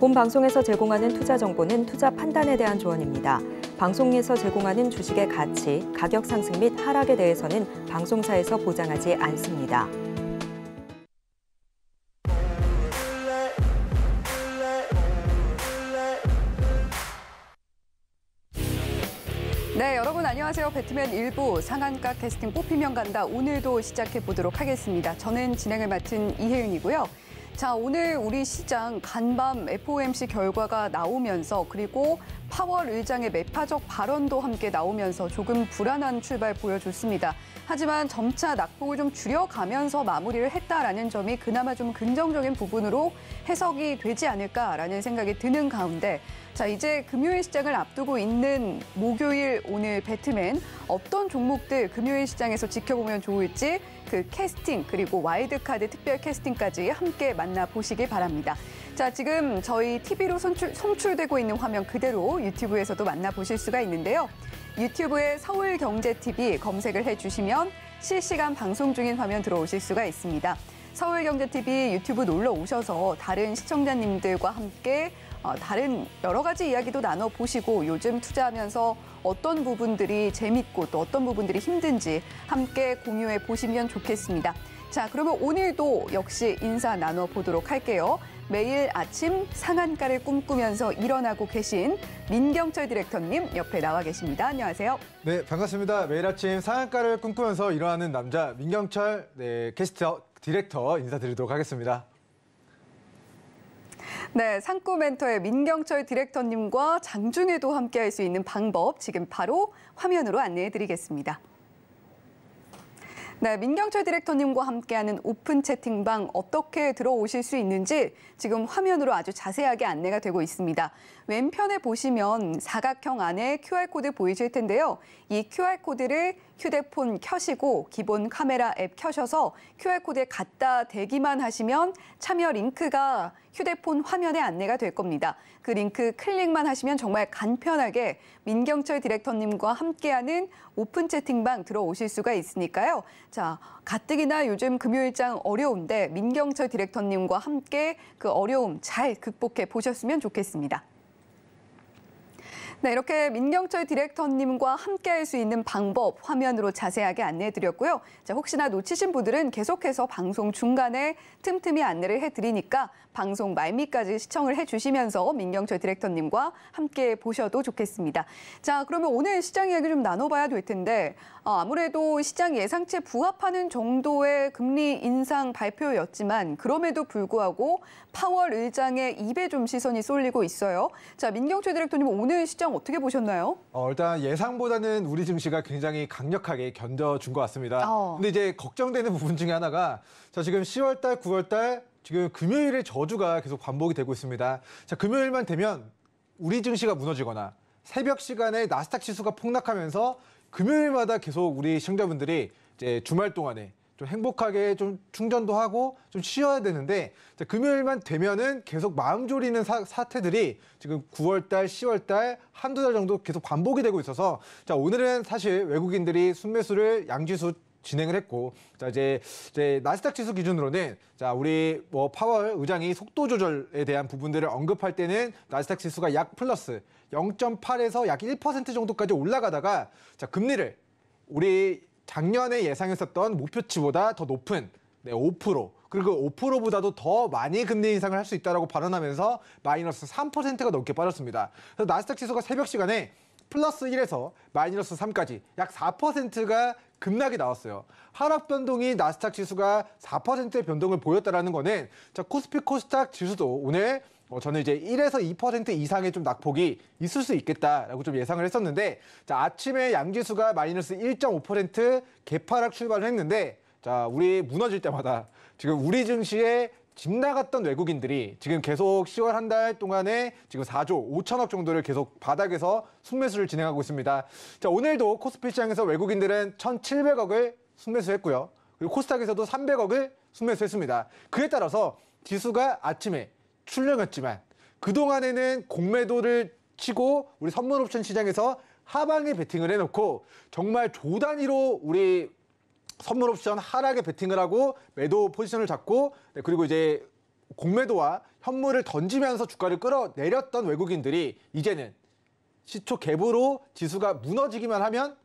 본 방송에서 제공하는 투자 정보는 투자 판단에 대한 조언입니다. 방송에서 제공하는 주식의 가치, 가격 상승 및 하락에 대해서는 방송사에서 보장하지 않습니다. 네, 안녕하세요. 배트맨 일부 상한가 캐스팅 뽑히면 간다 오늘도 시작해 보도록 하겠습니다. 저는 진행을 맡은 이혜윤이고요. 자, 오늘 우리 시장 간밤 FOMC 결과가 나오면서 그리고 파월 의장의 매파적 발언도 함께 나오면서 조금 불안한 출발 보여줬습니다. 하지만 점차 낙폭을 좀 줄여가면서 마무리를 했다라는 점이 그나마 좀 긍정적인 부분으로 해석이 되지 않을까라는 생각이 드는 가운데 자 이제 금요일 시장을 앞두고 있는 목요일 오늘 배트맨 어떤 종목들 금요일 시장에서 지켜보면 좋을지 그 캐스팅 그리고 와이드카드 특별 캐스팅까지 함께 만나보시기 바랍니다. 자, 지금 저희 TV로 송출, 송출되고 있는 화면 그대로 유튜브에서도 만나보실 수가 있는데요. 유튜브에 서울경제TV 검색을 해주시면 실시간 방송 중인 화면 들어오실 수가 있습니다. 서울경제TV 유튜브 놀러 오셔서 다른 시청자님들과 함께 아, 다른 여러 가지 이야기도 나눠보시고 요즘 투자하면서 어떤 부분들이 재밌고 또 어떤 부분들이 힘든지 함께 공유해 보시면 좋겠습니다. 자, 그러면 오늘도 역시 인사 나눠보도록 할게요. 매일 아침 상한가를 꿈꾸면서 일어나고 계신 민경철 디렉터님 옆에 나와 계십니다. 안녕하세요. 네, 반갑습니다. 매일 아침 상한가를 꿈꾸면서 일어나는 남자 민경철 네, 게스트 디렉터 인사드리도록 하겠습니다. 네, 상구 멘토의 민경철 디렉터님과 장중에도 함께할 수 있는 방법 지금 바로 화면으로 안내해드리겠습니다. 네, 민경철 디렉터님과 함께하는 오픈 채팅방 어떻게 들어오실 수 있는지 지금 화면으로 아주 자세하게 안내가 되고 있습니다. 왼편에 보시면 사각형 안에 QR코드 보이실 텐데요. 이 QR코드를 휴대폰 켜시고 기본 카메라 앱 켜셔서 QR코드에 갖다 대기만 하시면 참여 링크가 휴대폰 화면에 안내가 될 겁니다. 그 링크 클릭만 하시면 정말 간편하게 민경철 디렉터님과 함께하는 오픈 채팅방 들어오실 수가 있으니까요. 자, 가뜩이나 요즘 금요일장 어려운데 민경철 디렉터님과 함께 그 어려움 잘 극복해 보셨으면 좋겠습니다. 네, 이렇게 민경철 디렉터님과 함께할 수 있는 방법 화면으로 자세하게 안내해드렸고요. 자, 혹시나 놓치신 분들은 계속해서 방송 중간에 틈틈이 안내를 해드리니까 방송 말미까지 시청을 해주시면서 민경철 디렉터님과 함께 보셔도 좋겠습니다. 자, 그러면 오늘 시장 이야기 좀 나눠봐야 될 텐데 어, 아무래도 시장 예상치에 부합하는 정도의 금리 인상 발표였지만 그럼에도 불구하고 파월 의장의 입에 좀 시선이 쏠리고 있어요. 자, 민경철 디렉터님 오늘 시장 어떻게 보셨나요? 어, 일단 예상보다는 우리 증시가 굉장히 강력하게 견뎌준 것 같습니다. 어. 근데 이제 걱정되는 부분 중에 하나가 자 지금 10월 달, 9월 달 지금 금요일에 저주가 계속 반복이 되고 있습니다. 자, 금요일만 되면 우리 증시가 무너지거나 새벽 시간에 나스닥 지수가 폭락하면서 금요일마다 계속 우리 시청자분들이 이제 주말 동안에 좀 행복하게 좀 충전도 하고 좀 쉬어야 되는데 자, 금요일만 되면은 계속 마음 졸이는 사, 태들이 지금 9월달, 10월달 한두 달 정도 계속 반복이 되고 있어서 자 오늘은 사실 외국인들이 순매수를 양지수 진행을 했고 자 이제 이제 나스닥 지수 기준으로는 자 우리 뭐 파월 의장이 속도 조절에 대한 부분들을 언급할 때는 나스닥 지수가 약 플러스 0.8에서 약 1% 정도까지 올라가다가 자 금리를 우리 작년에 예상했었던 목표치보다 더 높은 네, 5% 그리고 5%보다도 더 많이 금리 인상을 할 수 있다라고 발언하면서 마이너스 3%가 넘게 빠졌습니다. 그래서 나스닥 지수가 새벽 시간에 플러스 1에서 마이너스 3까지 약 4%가 급락이 나왔어요. 하락 변동이 나스닥 지수가 4%의 변동을 보였다라는 거는 자, 코스피 코스닥 지수도 오늘 어, 저는 이제 1에서 2% 이상의 좀 낙폭이 있을 수 있겠다라고 좀 예상을 했었는데 자, 아침에 양지수가 마이너스 1.5% 개파락 출발을 했는데 자, 우리 무너질 때마다 지금 우리 증시에 집 나갔던 외국인들이 지금 계속 10월 한 달 동안에 지금 4조 5천억 정도를 계속 바닥에서 순매수를 진행하고 있습니다. 자, 오늘도 코스피 시장에서 외국인들은 1,700억을 순매수했고요. 그리고 코스닥에서도 300억을 순매수했습니다. 그에 따라서 지수가 아침에 출렁였지만 그동안에는 공매도를 치고 우리 선물옵션 시장에서 하방에 베팅을 해놓고 정말 조 단위로 우리 선물 옵션 하락에 베팅을 하고 매도 포지션을 잡고 네, 그리고 이제 공매도와 현물을 던지면서 주가를 끌어내렸던 외국인들이 이제는 시초 갭으로 지수가 무너지기만 하면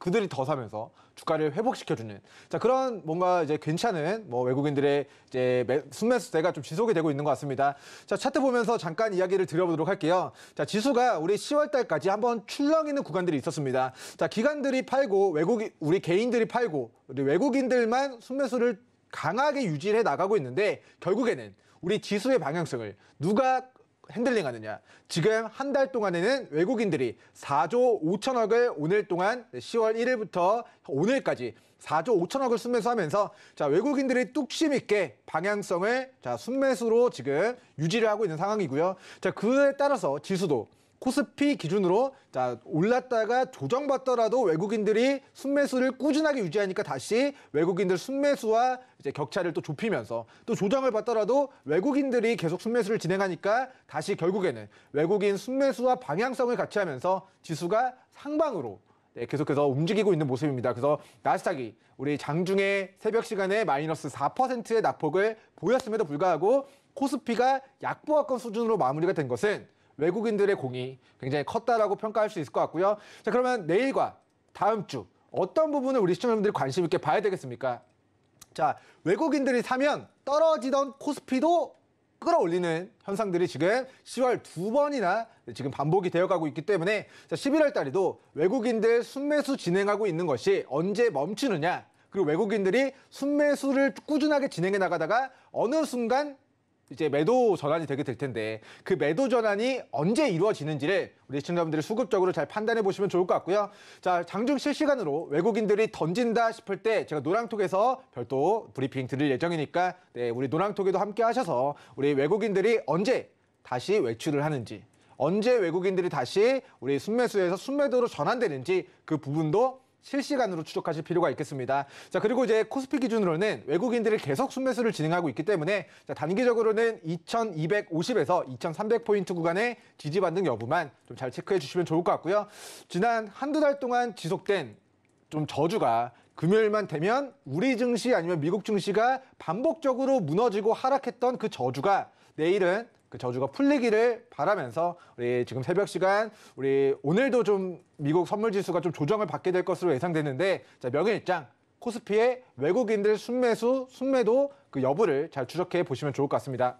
그들이 더 사면서 주가를 회복시켜주는 자 그런 뭔가 이제 괜찮은 뭐 외국인들의 이제 순매수세가 좀 지속이 되고 있는 것 같습니다. 자 차트 보면서 잠깐 이야기를 드려보도록 할게요. 자 지수가 우리 10월달까지 한번 출렁이는 구간들이 있었습니다. 자 기관들이 팔고 외국인 우리 개인들이 팔고 우리 외국인들만 순매수를 강하게 유지해 나가고 있는데 결국에는 우리 지수의 방향성을 누가 핸들링하느냐. 지금 한 달 동안에는 외국인들이 4조 5천억을 오늘 동안 10월 1일부터 오늘까지 4조 5천억을 순매수하면서 자 외국인들이 뚝심 있게 방향성을 자 순매수로 지금 유지를 하고 있는 상황이고요. 자 그에 따라서 지수도 코스피 기준으로 자 올랐다가 조정받더라도 외국인들이 순매수를 꾸준하게 유지하니까 다시 외국인들 순매수와 이제 격차를 또 좁히면서 또 조정을 받더라도 외국인들이 계속 순매수를 진행하니까 다시 결국에는 외국인 순매수와 방향성을 같이 하면서 지수가 상방으로 네, 계속해서 움직이고 있는 모습입니다. 그래서 나스닥이 우리 장중에 새벽 시간에 마이너스 4%의 낙폭을 보였음에도 불구하고 코스피가 약보합권 수준으로 마무리가 된 것은 외국인들의 공이 굉장히 컸다라고 평가할 수 있을 것 같고요. 자, 그러면 내일과 다음 주 어떤 부분을 우리 시청자분들이 관심 있게 봐야 되겠습니까? 자, 외국인들이 사면 떨어지던 코스피도 끌어올리는 현상들이 지금 10월 두 번이나 지금 반복이 되어가고 있기 때문에 11월 달에도 외국인들 순매수 진행하고 있는 것이 언제 멈추느냐 그리고 외국인들이 순매수를 꾸준하게 진행해 나가다가 어느 순간 이제 매도 전환이 되게 될 텐데 그 매도 전환이 언제 이루어지는지를 우리 시청자분들이 수급적으로 잘 판단해 보시면 좋을 것 같고요. 자, 장중 실시간으로 외국인들이 던진다 싶을 때 제가 노랑톡에서 별도 브리핑 드릴 예정이니까 네, 우리 노랑톡에도 함께 하셔서 우리 외국인들이 언제 다시 외출을 하는지 언제 외국인들이 다시 우리 순매수에서 순매도로 전환되는지 그 부분도 실시간으로 추적하실 필요가 있겠습니다. 자, 그리고 이제 코스피 기준으로는 외국인들이 계속 순매수를 진행하고 있기 때문에 자, 단기적으로는 2250에서 2300포인트 구간의 지지 반등 여부만 좀 잘 체크해 주시면 좋을 것 같고요. 지난 한두 달 동안 지속된 좀 저주가 금요일만 되면 우리 증시 아니면 미국 증시가 반복적으로 무너지고 하락했던 그 저주가 내일은 그 저주가 풀리기를 바라면서 우리 지금 새벽 시간 우리 오늘도 좀 미국 선물 지수가 좀 조정을 받게 될 것으로 예상되는데 자 명예일장 코스피의 외국인들 순매수 순매도 그 여부를 잘 추적해 보시면 좋을 것 같습니다.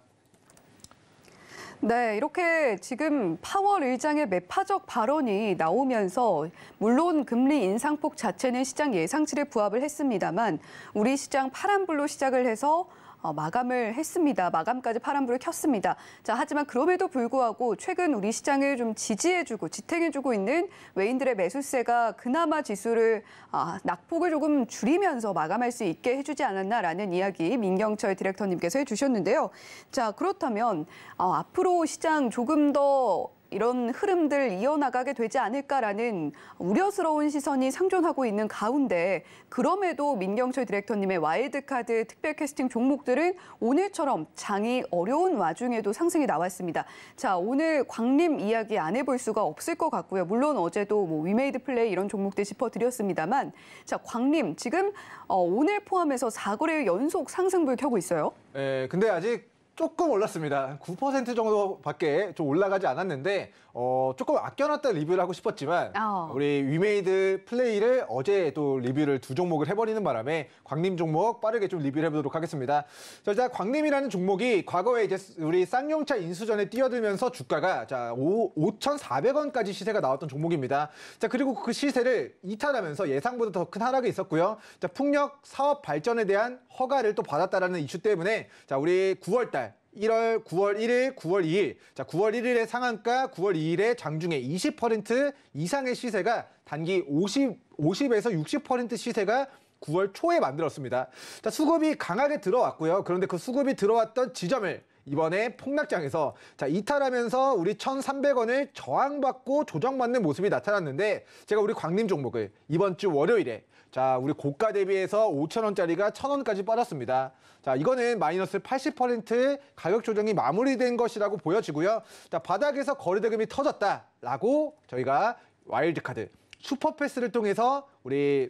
네, 이렇게 지금 파월 의장의 매파적 발언이 나오면서 물론 금리 인상폭 자체는 시장 예상치를 부합을 했습니다만 우리 시장 파란불로 시작을 해서 어, 마감을 했습니다. 마감까지 파란불을 켰습니다. 자, 하지만 그럼에도 불구하고 최근 우리 시장을 좀 지지해주고 지탱해주고 있는 외인들의 매수세가 그나마 지수를 아, 낙폭을 조금 줄이면서 마감할 수 있게 해주지 않았나라는 이야기 민경철 디렉터님께서 해주셨는데요. 자, 그렇다면 아, 앞으로 시장 조금 더 이런 흐름들 이어나가게 되지 않을까라는 우려스러운 시선이 상존하고 있는 가운데 그럼에도 민경철 디렉터님의 와일드카드 특별 캐스팅 종목들은 오늘처럼 장이 어려운 와중에도 상승이 나왔습니다. 자 오늘 광림 이야기 안 해볼 수가 없을 것 같고요. 물론 어제도 뭐 위메이드 플레이 이런 종목들 짚어드렸습니다만 자 광림 지금 어, 오늘 포함해서 4거래일 연속 상승불 켜고 있어요. 네, 근데 아직 조금 올랐습니다. 9% 정도밖에 좀 올라가지 않았는데 어, 조금 아껴놨던 리뷰를 하고 싶었지만 어. 우리 위메이드 플레이를 어제 또 리뷰를 두 종목을 해버리는 바람에 광림 종목 빠르게 좀 리뷰를 해보도록 하겠습니다. 자, 일단 광림이라는 종목이 과거에 이제 우리 쌍용차 인수전에 뛰어들면서 주가가 자 5, 5,400원까지 시세가 나왔던 종목입니다. 자 그리고 그 시세를 이탈하면서 예상보다 더 큰 하락이 있었고요. 자 풍력 사업 발전에 대한 허가를 또 받았다라는 이슈 때문에 자 우리 9월 달 1월, 9월 1일, 9월 2일. 자, 9월 1일의 상한가, 9월 2일의 장중에 20% 이상의 시세가 단기 50, 50에서 60% 시세가 9월 초에 만들었습니다. 자, 수급이 강하게 들어왔고요. 그런데 그 수급이 들어왔던 지점을 이번에 폭락장에서 자 이탈하면서 우리 1,300원을 저항받고 조정받는 모습이 나타났는데 제가 우리 광림 종목을 이번 주 월요일에 자, 우리 고가 대비해서 5,000원짜리가 1,000원까지 빠졌습니다. 자, 이거는 마이너스 80% 가격 조정이 마무리된 것이라고 보여지고요. 자, 바닥에서 거래대금이 터졌다라고 저희가 와일드카드 슈퍼패스를 통해서 우리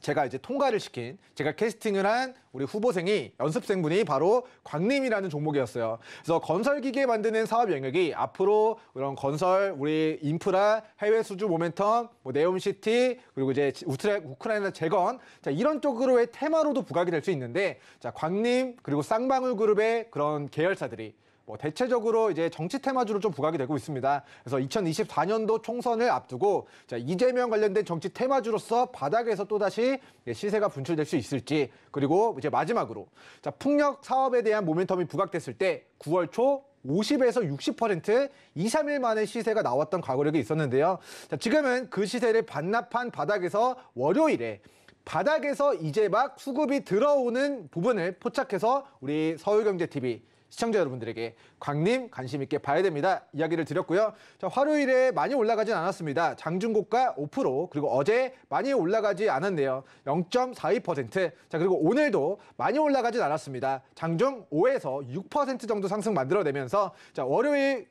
제가 이제 통과를 시킨 제가 캐스팅을 한 우리 후보생이 연습생분이 바로 광림이라는 종목이었어요. 그래서 건설 기계 만드는 사업 영역이 앞으로 이런 건설, 우리 인프라, 해외 수주 모멘텀, 뭐 네옴시티 그리고 이제 우트라, 우크라이나 재건 자 이런 쪽으로의 테마로도 부각이 될 수 있는데 자 광림 그리고 쌍방울 그룹의 그런 계열사들이 뭐 대체적으로 이제 정치 테마주로 좀 부각이 되고 있습니다. 그래서 2024년도 총선을 앞두고 자, 이재명 관련된 정치 테마주로서 바닥에서 또다시 시세가 분출될 수 있을지 그리고 이제 마지막으로 자, 풍력 사업에 대한 모멘텀이 부각됐을 때 9월 초 50에서 60% 2, 3일 만에 시세가 나왔던 과거력이 있었는데요. 자, 지금은 그 시세를 반납한 바닥에서 월요일에 바닥에서 이제 막 수급이 들어오는 부분을 포착해서 우리 서울경제TV 시청자 여러분들에게 광림 관심 있게 봐야 됩니다. 이야기를 드렸고요. 자, 화요일에 많이 올라가진 않았습니다. 장중고가 5% 그리고 어제 많이 올라가지 않았네요. 0.42%. 자, 그리고 오늘도 많이 올라가진 않았습니다. 장중 5에서 6% 정도 상승 만들어내면서 자, 월요일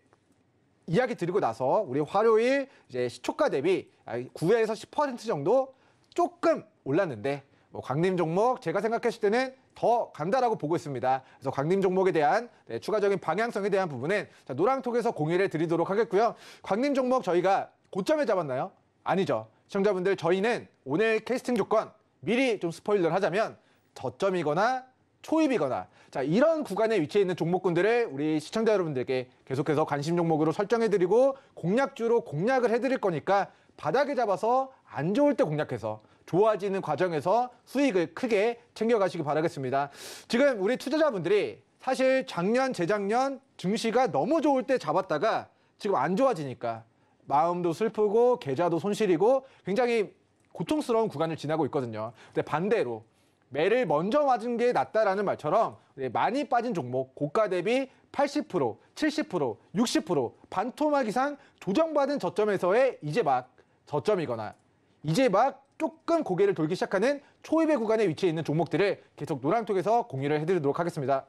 이야기 드리고 나서 우리 화요일 이제 시초가 대비 9에서 10% 정도 조금 올랐는데 뭐 광림 종목 제가 생각했을 때는 더 간다라고 보고 있습니다. 그래서 광림 종목에 대한 네, 추가적인 방향성에 대한 부분은 자, 노랑톡에서 공유를 드리도록 하겠고요. 광림 종목 저희가 고점에 잡았나요? 아니죠. 시청자분들 저희는 오늘 캐스팅 조건 미리 좀 스포일러를 하자면 저점이거나 초입이거나 자 이런 구간에 위치해 있는 종목군들을 우리 시청자 여러분들께 계속해서 관심 종목으로 설정해드리고 공략주로 공략을 해드릴 거니까 바닥에 잡아서 안 좋을 때 공략해서 좋아지는 과정에서 수익을 크게 챙겨가시기 바라겠습니다. 지금 우리 투자자분들이 사실 작년, 재작년 증시가 너무 좋을 때 잡았다가 지금 안 좋아지니까 마음도 슬프고 계좌도 손실이고 굉장히 고통스러운 구간을 지나고 있거든요. 근데 반대로 매를 먼저 맞은 게 낫다라는 말처럼 많이 빠진 종목 고가 대비 80%, 70%, 60% 반토막 이상 조정받은 저점에서의 이제 막 저점이거나 이제 막 조금 고개를 돌기 시작하는 초입의 구간에 위치해 있는 종목들을 계속 노랑톡에서 공유를 해드리도록 하겠습니다.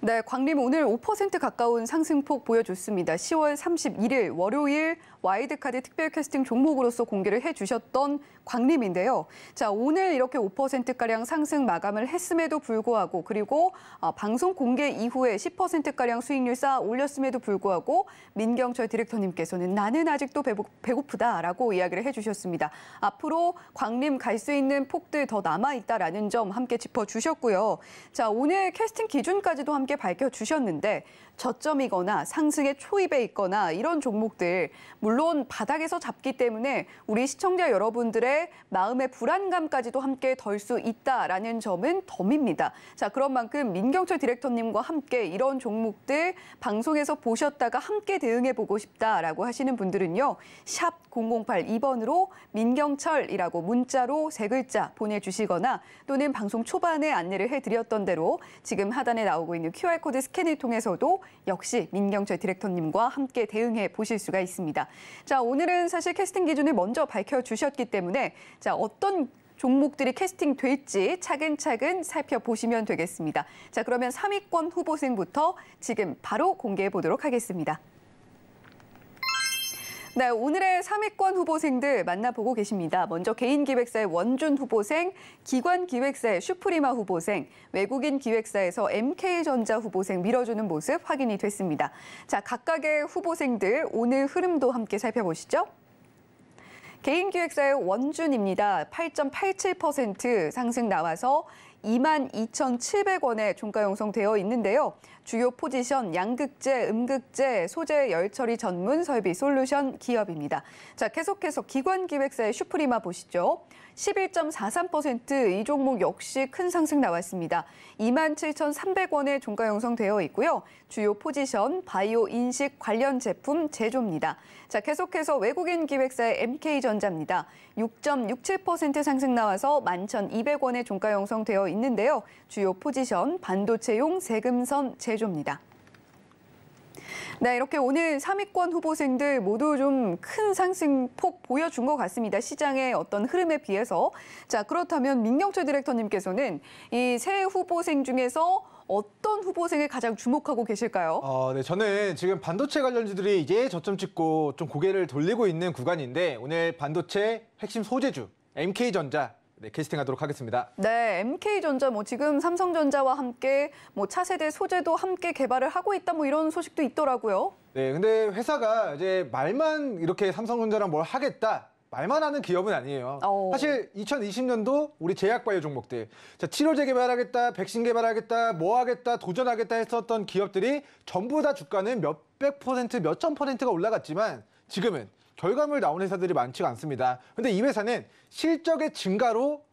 네, 광림 오늘 5% 가까운 상승폭 보여줬습니다. 10월 31일 월요일 와이드카드 특별 캐스팅 종목으로서 공개를 해주셨던 광림인데요. 자 오늘 이렇게 5%가량 상승 마감을 했음에도 불구하고 그리고 어, 방송 공개 이후에 10%가량 수익률 쌓아 올렸음에도 불구하고 민경철 디렉터님께서는 나는 아직도 배고, 배고프다라고 이야기를 해주셨습니다. 앞으로 광림 갈 수 있는 폭들 더 남아있다라는 점 함께 짚어주셨고요. 자 오늘 캐스팅 기준까지도 함께 밝혀주셨는데 저점이거나 상승의 초입에 있거나 이런 종목들 물론 바닥에서 잡기 때문에 우리 시청자 여러분들의 마음의 불안감까지도 함께 덜 수 있다라는 점은 덤입니다. 자 그런 만큼 민경철 디렉터님과 함께 이런 종목들 방송에서 보셨다가 함께 대응해 보고 싶다라고 하시는 분들은요. 샵 008 2번으로 민경철이라고 문자로 세 글자 보내주시거나 또는 방송 초반에 안내를 해드렸던 대로 지금 하단에 나오고 있는 QR코드 스캔을 통해서도 역시 민경철 디렉터님과 함께 대응해 보실 수가 있습니다. 자, 오늘은 사실 캐스팅 기준을 먼저 밝혀주셨기 때문에 자, 어떤 종목들이 캐스팅될지 차근차근 살펴보시면 되겠습니다. 자, 그러면 3위권 후보생부터 지금 바로 공개해 보도록 하겠습니다. 네, 오늘의 3위권 후보생들 만나보고 계십니다. 먼저 개인 기획사의 원준 후보생, 기관 기획사의 슈프리마 후보생, 외국인 기획사에서 MK전자 후보생 밀어주는 모습 확인이 됐습니다. 자, 각각의 후보생들 오늘 흐름도 함께 살펴보시죠. 개인 기획사의 원준입니다. 8.87% 상승 나와서 22,700원에 종가 형성되어 있는데요. 주요 포지션 양극재, 음극재, 소재 열처리 전문 설비 솔루션 기업입니다. 자, 계속해서 기관 기획사의 슈프리마 보시죠. 11.43%이 종목 역시 큰 상승 나왔습니다. 27,300원에 종가 형성되어 있고요. 주요 포지션 바이오 인식 관련 제품 제조입니다. 자, 계속해서 외국인 기획사의 MK전자입니다. 6.67% 상승 나와서 11,200원에 종가 형성되어 있는데요. 주요 포지션 반도체용 세금선 제조입니다. 네, 이렇게 오늘 3위권 후보생들 모두 좀 큰 상승폭 보여준 것 같습니다. 시장의 어떤 흐름에 비해서. 자, 그렇다면 민경철 디렉터님께서는 이 새 후보생 중에서 어떤 후보생을 가장 주목하고 계실까요? 어, 네, 저는 지금 반도체 관련주들이 이제 저점 찍고 좀 고개를 돌리고 있는 구간인데 오늘 반도체 핵심 소재주 MK전자 네, 캐스팅하도록 하겠습니다. 네, MK전자 뭐 지금 삼성전자와 함께 뭐 차세대 소재도 함께 개발을 하고 있다 뭐 이런 소식도 있더라고요. 네, 근데 회사가 이제 말만 이렇게 삼성전자랑 뭘 하겠다 말만 하는 기업은 아니에요. 오. 어. 사실 2020년도 우리 제약바이오 종목들, 자, 치료제 개발하겠다, 백신 개발하겠다, 뭐 하겠다, 도전하겠다 했었던 기업들이 전부 다 주가는 몇 백 퍼센트, 몇천 퍼센트가 올라갔지만 지금은 결과물 나온 회사들이 많지가 않습니다. 근데 이 회사는 실적의 증가로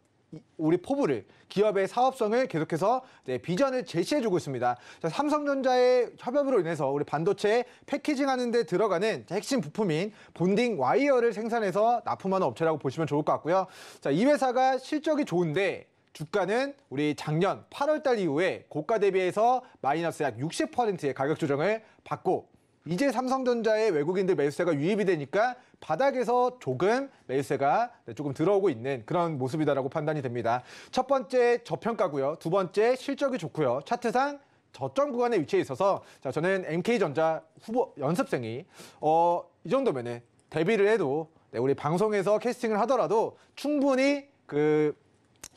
우리 포부를 기업의 사업성을 계속해서 비전을 제시해주고 있습니다. 자, 삼성전자의 협업으로 인해서 우리 반도체 패키징하는 데 들어가는 핵심 부품인 본딩 와이어를 생산해서 납품하는 업체라고 보시면 좋을 것 같고요. 자, 이 회사가 실적이 좋은데 주가는 우리 작년 8월 달 이후에 고가 대비해서 마이너스 약 60%의 가격 조정을 받고 이제 삼성전자의 외국인들 매수세가 유입이 되니까 바닥에서 조금 매수세가 네, 조금 들어오고 있는 그런 모습이다라고 판단이 됩니다. 첫 번째 저평가고요. 두 번째 실적이 좋고요. 차트상 저점 구간에 위치해 있어서 자 저는 MK전자 후보 연습생이 어이 정도면은 데뷔를 해도 네, 우리 방송에서 캐스팅을 하더라도 충분히 그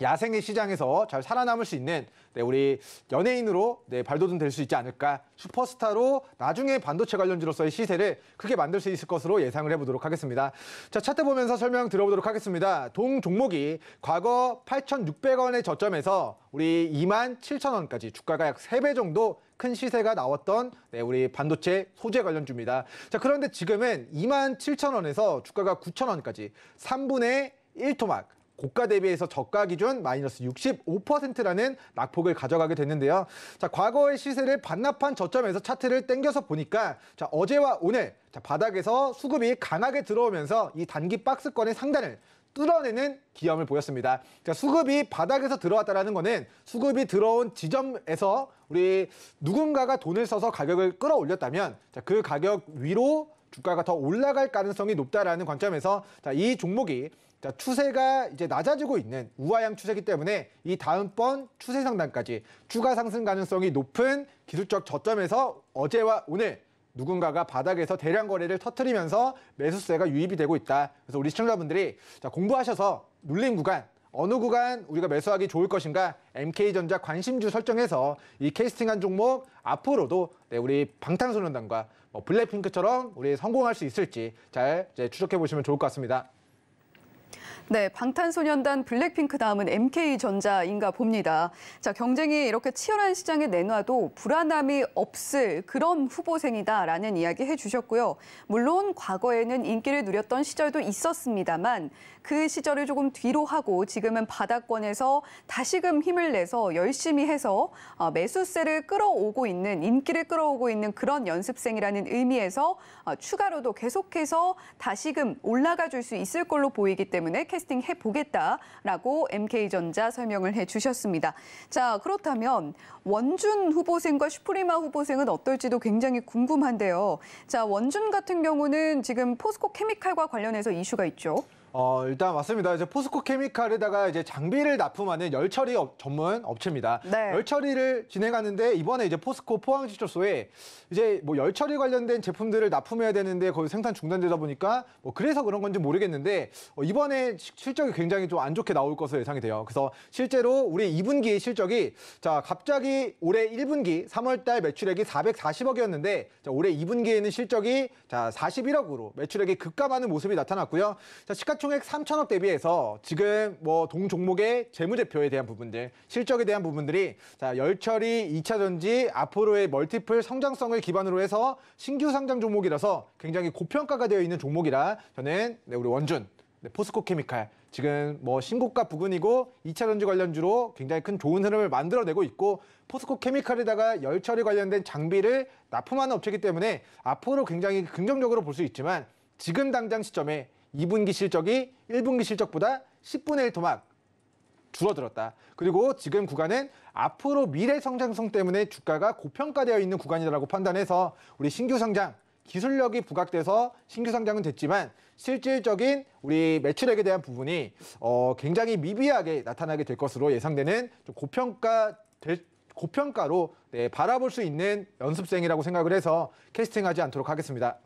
야생의 시장에서 잘 살아남을 수 있는 네, 우리 연예인으로 네, 발돋움 될 수 있지 않을까 슈퍼스타로 나중에 반도체 관련주로서의 시세를 크게 만들 수 있을 것으로 예상을 해보도록 하겠습니다. 자 차트 보면서 설명 들어보도록 하겠습니다. 동 종목이 과거 8,600원의 저점에서 우리 2 7,000원까지 주가가 약 3배 정도 큰 시세가 나왔던 네, 우리 반도체 소재 관련주입니다. 자 그런데 지금은 2 7,000원에서 주가가 9,000원까지 3분의 1토막 고가 대비해서 저가 기준 마이너스 65%라는 낙폭을 가져가게 됐는데요. 자, 과거의 시세를 반납한 저점에서 차트를 땡겨서 보니까 자, 어제와 오늘 자, 바닥에서 수급이 강하게 들어오면서 이 단기 박스권의 상단을 뚫어내는 기염을 보였습니다. 자, 수급이 바닥에서 들어왔다라는 거는 수급이 들어온 지점에서 우리 누군가가 돈을 써서 가격을 끌어올렸다면 자, 그 가격 위로 주가가 더 올라갈 가능성이 높다라는 관점에서 자, 이 종목이 자, 추세가 이제 낮아지고 있는 우아향 추세이기 때문에 이 다음번 추세 상단까지 추가 상승 가능성이 높은 기술적 저점에서 어제와 오늘 누군가가 바닥에서 대량 거래를 터뜨리면서 매수세가 유입이 되고 있다. 그래서 우리 시청자분들이 자, 공부하셔서 눌린 구간 어느 구간 우리가 매수하기 좋을 것인가 MK전자 관심주 설정해서 이 캐스팅한 종목 앞으로도 네, 우리 방탄소년단과 뭐 블랙핑크처럼 우리 성공할 수 있을지 잘 이제 추적해 보시면 좋을 것 같습니다. 네, 방탄소년단 블랙핑크 다음은 MK전자인가 봅니다. 자, 경쟁이 이렇게 치열한 시장에 내놔도 불안함이 없을 그런 후보생이다라는 이야기 해주셨고요. 물론 과거에는 인기를 누렸던 시절도 있었습니다만 그 시절을 조금 뒤로 하고 지금은 바닥권에서 다시금 힘을 내서 열심히 해서 어, 매수세를 끌어오고 있는 인기를 끌어오고 있는 그런 연습생이라는 의미에서 어, 추가로도 계속해서 다시금 올라가 줄 수 있을 걸로 보이기 때문에 캐스팅해 보겠다라고 MK전자 설명을 해 주셨습니다. 자, 그렇다면 원준 후보생과 슈프리마 후보생은 어떨지도 굉장히 궁금한데요. 자, 원준 같은 경우는 지금 포스코 케미칼과 관련해서 이슈가 있죠. 어, 일단 맞습니다. 이제 포스코 케미칼에다가 이제 장비를 납품하는 열처리 업, 전문 업체입니다. 네. 열처리를 진행하는데 이번에 이제 포스코 포항지출소에 이제 뭐 열처리 관련된 제품들을 납품해야 되는데 거의 생산 중단되다 보니까 뭐 그래서 그런 건지 모르겠는데 어, 이번에 시, 실적이 굉장히 좀 안 좋게 나올 것으로 예상이 돼요. 그래서 실제로 우리 2분기 실적이 자, 갑자기 올해 1분기 3월 달 매출액이 440억이었는데 자, 올해 2분기에는 실적이 자, 41억으로 매출액이 급감하는 모습이 나타났고요. 자, 시가 총액 3천억 대비해서 지금 뭐 동 종목의 재무제표에 대한 부분들, 실적에 대한 부분들이 자, 열처리, 2차 전지, 앞으로의 멀티플 성장성을 기반으로 해서 신규 상장 종목이라서 굉장히 고평가가 되어 있는 종목이라 저는 네, 우리 원준, 네, 포스코 케미칼 지금 뭐 신고가 부근이고 2차 전지 관련주로 굉장히 큰 좋은 흐름을 만들어내고 있고 포스코 케미칼에다가 열처리 관련된 장비를 납품하는 업체이기 때문에 앞으로 굉장히 긍정적으로 볼 수 있지만 지금 당장 시점에 2분기 실적이 1분기 실적보다 10분의 1 토막 줄어들었다. 그리고 지금 구간은 앞으로 미래 성장성 때문에 주가가 고평가되어 있는 구간이라고 판단해서 우리 신규 성장 기술력이 부각돼서 신규 성장은 됐지만 실질적인 우리 매출액에 대한 부분이 어, 굉장히 미비하게 나타나게 될 것으로 예상되는 좀 고평가 될 고평가로 네, 바라볼 수 있는 연습생이라고 생각을 해서 캐스팅하지 않도록 하겠습니다.